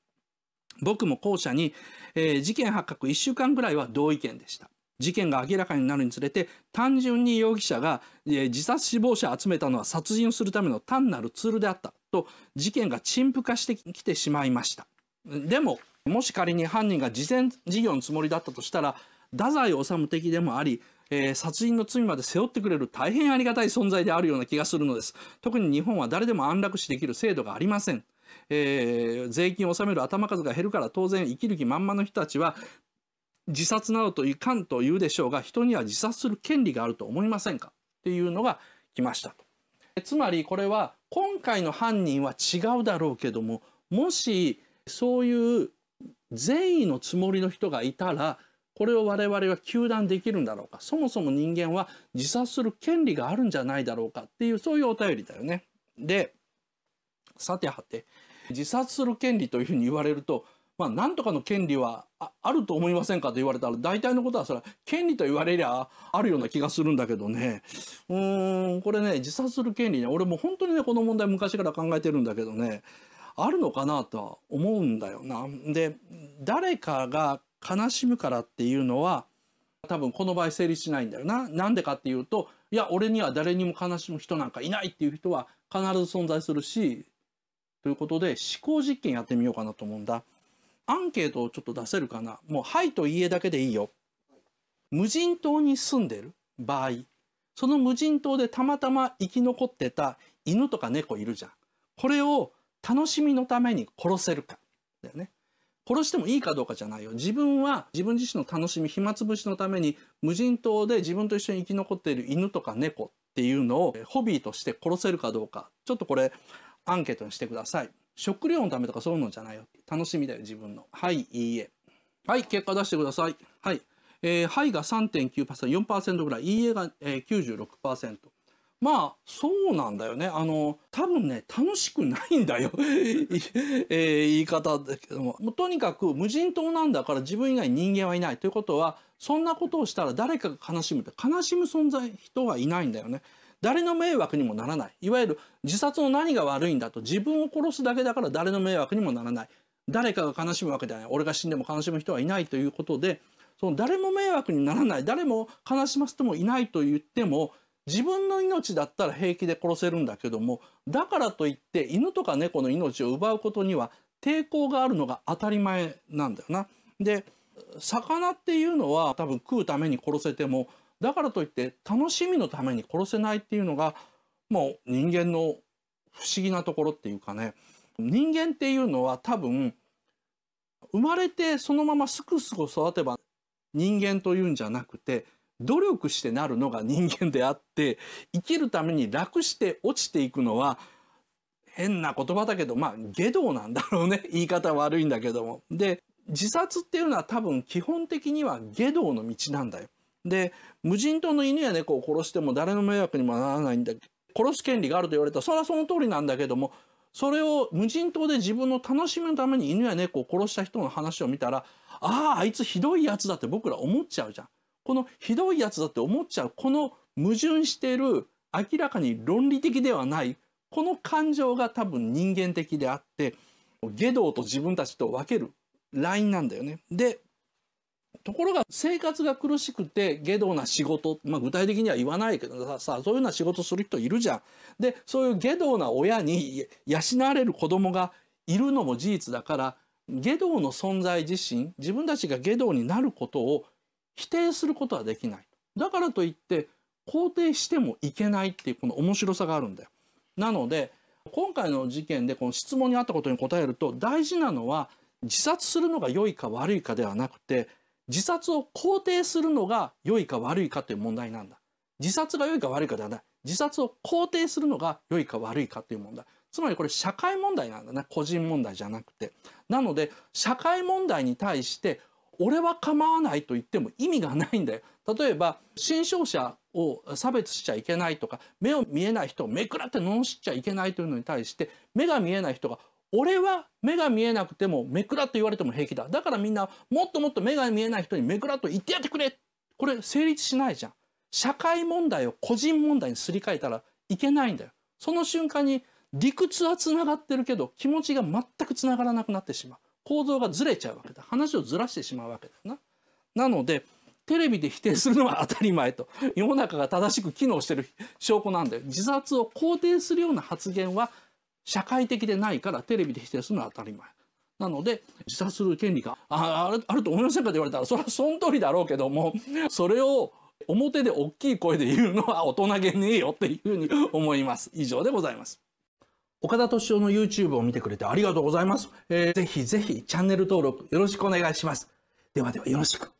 僕も後者に、えー、事件発覚1週間ぐらいは同意見でした事件が明らかになるにつれて単純に容疑者が、自殺死亡者を集めたのは殺人をするための単なるツールであったと事件が陳腐化してきてしまいましたでももし仮に犯人が事前事業のつもりだったとしたら太宰治的でもありえー、殺人の罪まで背負ってくれる大変ありがたい存在であるような気がするのです特に日本は誰でも安楽死できる制度がありませんえー、税金を納める頭数が減るから当然生きる気満々の人たちは自殺などといかんと言うでしょうが人には自殺する権利があると思いませんかっていうのが来ましたつまりこれは今回の犯人は違うだろうけどももしそういう善意のつもりの人がいたらこれを我々は糾弾できるんだろうかそもそも人間は自殺する権利があるんじゃないだろうかっていうそういうお便りだよね。でさてはて自殺する権利というふうに言われるとまあ、なんとかの権利はあると思いませんかと言われたら、大体のことはそれは権利と言われりゃあるような気がするんだけどね。うーん、これね、自殺する権利ね、俺も本当にね、この問題昔から考えてるんだけどね、あるのかなとは思うんだよな。で、誰かが悲しむからっていうのは、多分この場合成立しないんだよな。なんでかっていうと、いや、俺には誰にも悲しむ人なんかいないっていう人は必ず存在するし、ということで思考実験やってみようかなと思うんだ。アンケートをちょっと出せるかな。もう、はいといいえだけでいいよ。無人島に住んでる場合、その無人島でたまたま生き残ってた犬とか猫いるじゃん。これを楽しみのために殺せるか。だよね。殺してもいいかどうかじゃないよ。自分は自分自身の楽しみ、暇つぶしのために無人島で自分と一緒に生き残っている犬とか猫っていうのをホビーとして殺せるかどうか。ちょっとこれアンケートにしてください。食料のためとかそういうのじゃないよ。楽しみだよ、自分の。はい、いいえ。はい、結果出してください。はい。えー、はいが3.9%、4%ぐらい。いいえが、えー、96%。まあ、そうなんだよね。あの、多分ね、楽しくないんだよ。[laughs] えー、言い方だけども。もうとにかく無人島なんだから自分以外人間はいない。ということは、そんなことをしたら誰かが悲しむって、悲しむ存在、人はいないんだよね。誰の迷惑にもならないいわゆる自殺の何が悪いんだと自分を殺すだけだから誰の迷惑にもならない誰かが悲しむわけではない俺が死んでも悲しむ人はいないということでその誰も迷惑にならない誰も悲しませてもいないと言っても自分の命だったら平気で殺せるんだけどもだからといって犬とか猫の命を奪うことには抵抗があるのが当たり前なんだよな。で魚っていうのは多分食うために殺せてもだからといって楽しみのために殺せないっていうのがもう人間の不思議なところっていうかね人間っていうのは多分生まれてそのまますくすく育てば人間というんじゃなくて努力してなるのが人間であって生きるために楽して落ちていくのは変な言葉だけどまあ下道なんだろうね [laughs] 言い方悪いんだけども。で自殺っていうのは多分基本的には下道の道なんだよ。で無人島の犬や猫を殺しても誰の迷惑にもならないんだ殺す権利があると言われたらそれはその通りなんだけどもそれを無人島で自分の楽しみのために犬や猫を殺した人の話を見たらあああいつひどいやつだって僕ら思っちゃうじゃん。このひどいやつだって思っちゃうこの矛盾してる明らかに論理的ではないこの感情が多分人間的であって下道と自分たちと分けるラインなんだよね。でところが生活が苦しくて下道な仕事、まあ、具体的には言わないけどさそういうような仕事する人いるじゃん。でそういう下道な親に養われる子供がいるのも事実だから下道の存在自身自分たちが下道になることを否定することはできない。だからといって肯定してもいけないっていうこの面白さがあるんだよ。なので今回の事件でこの質問にあったことに答えると大事なのは自殺するのが良いか悪いかではなくて自殺を肯定するのが良いか悪いかという問題なんだ。自殺が良いか悪いかではない。自殺を肯定するのが良いか悪いかという問題。つまりこれ社会問題なんだね。個人問題じゃなくて。なので、社会問題に対して、俺は構わないと言っても意味がないんだよ。例えば、新商者を差別しちゃいけないとか、目を見えない人をめくらって罵っちゃいけないというのに対して、目が見えない人が俺は目が見えなくても目くらと言われても平気だだからみんなもっともっと目が見えない人に目くらと言ってやってくれこれ成立しないじゃん社会問題を個人問題にすり替えたらいけないんだよその瞬間に理屈はつながってるけど気持ちが全くつながらなくなってしまう構造がずれちゃうわけだ話をずらしてしまうわけだよななのでテレビで否定するのは当たり前と世の中が正しく機能してる証拠なんだよ自殺を肯定するような発言は社会的でないからテレビで否定するのは当たり前。なので自殺する権利があるあると思いませんかと言われたらそれはその通りだろうけどもそれを表で大きい声で言うのは大人げねえよっていうふうに思います。以上でございます。岡田敏夫の YouTube を見てくれてありがとうございます。えー、ぜひぜひチャンネル登録よろしくお願いします。ではではよろしく。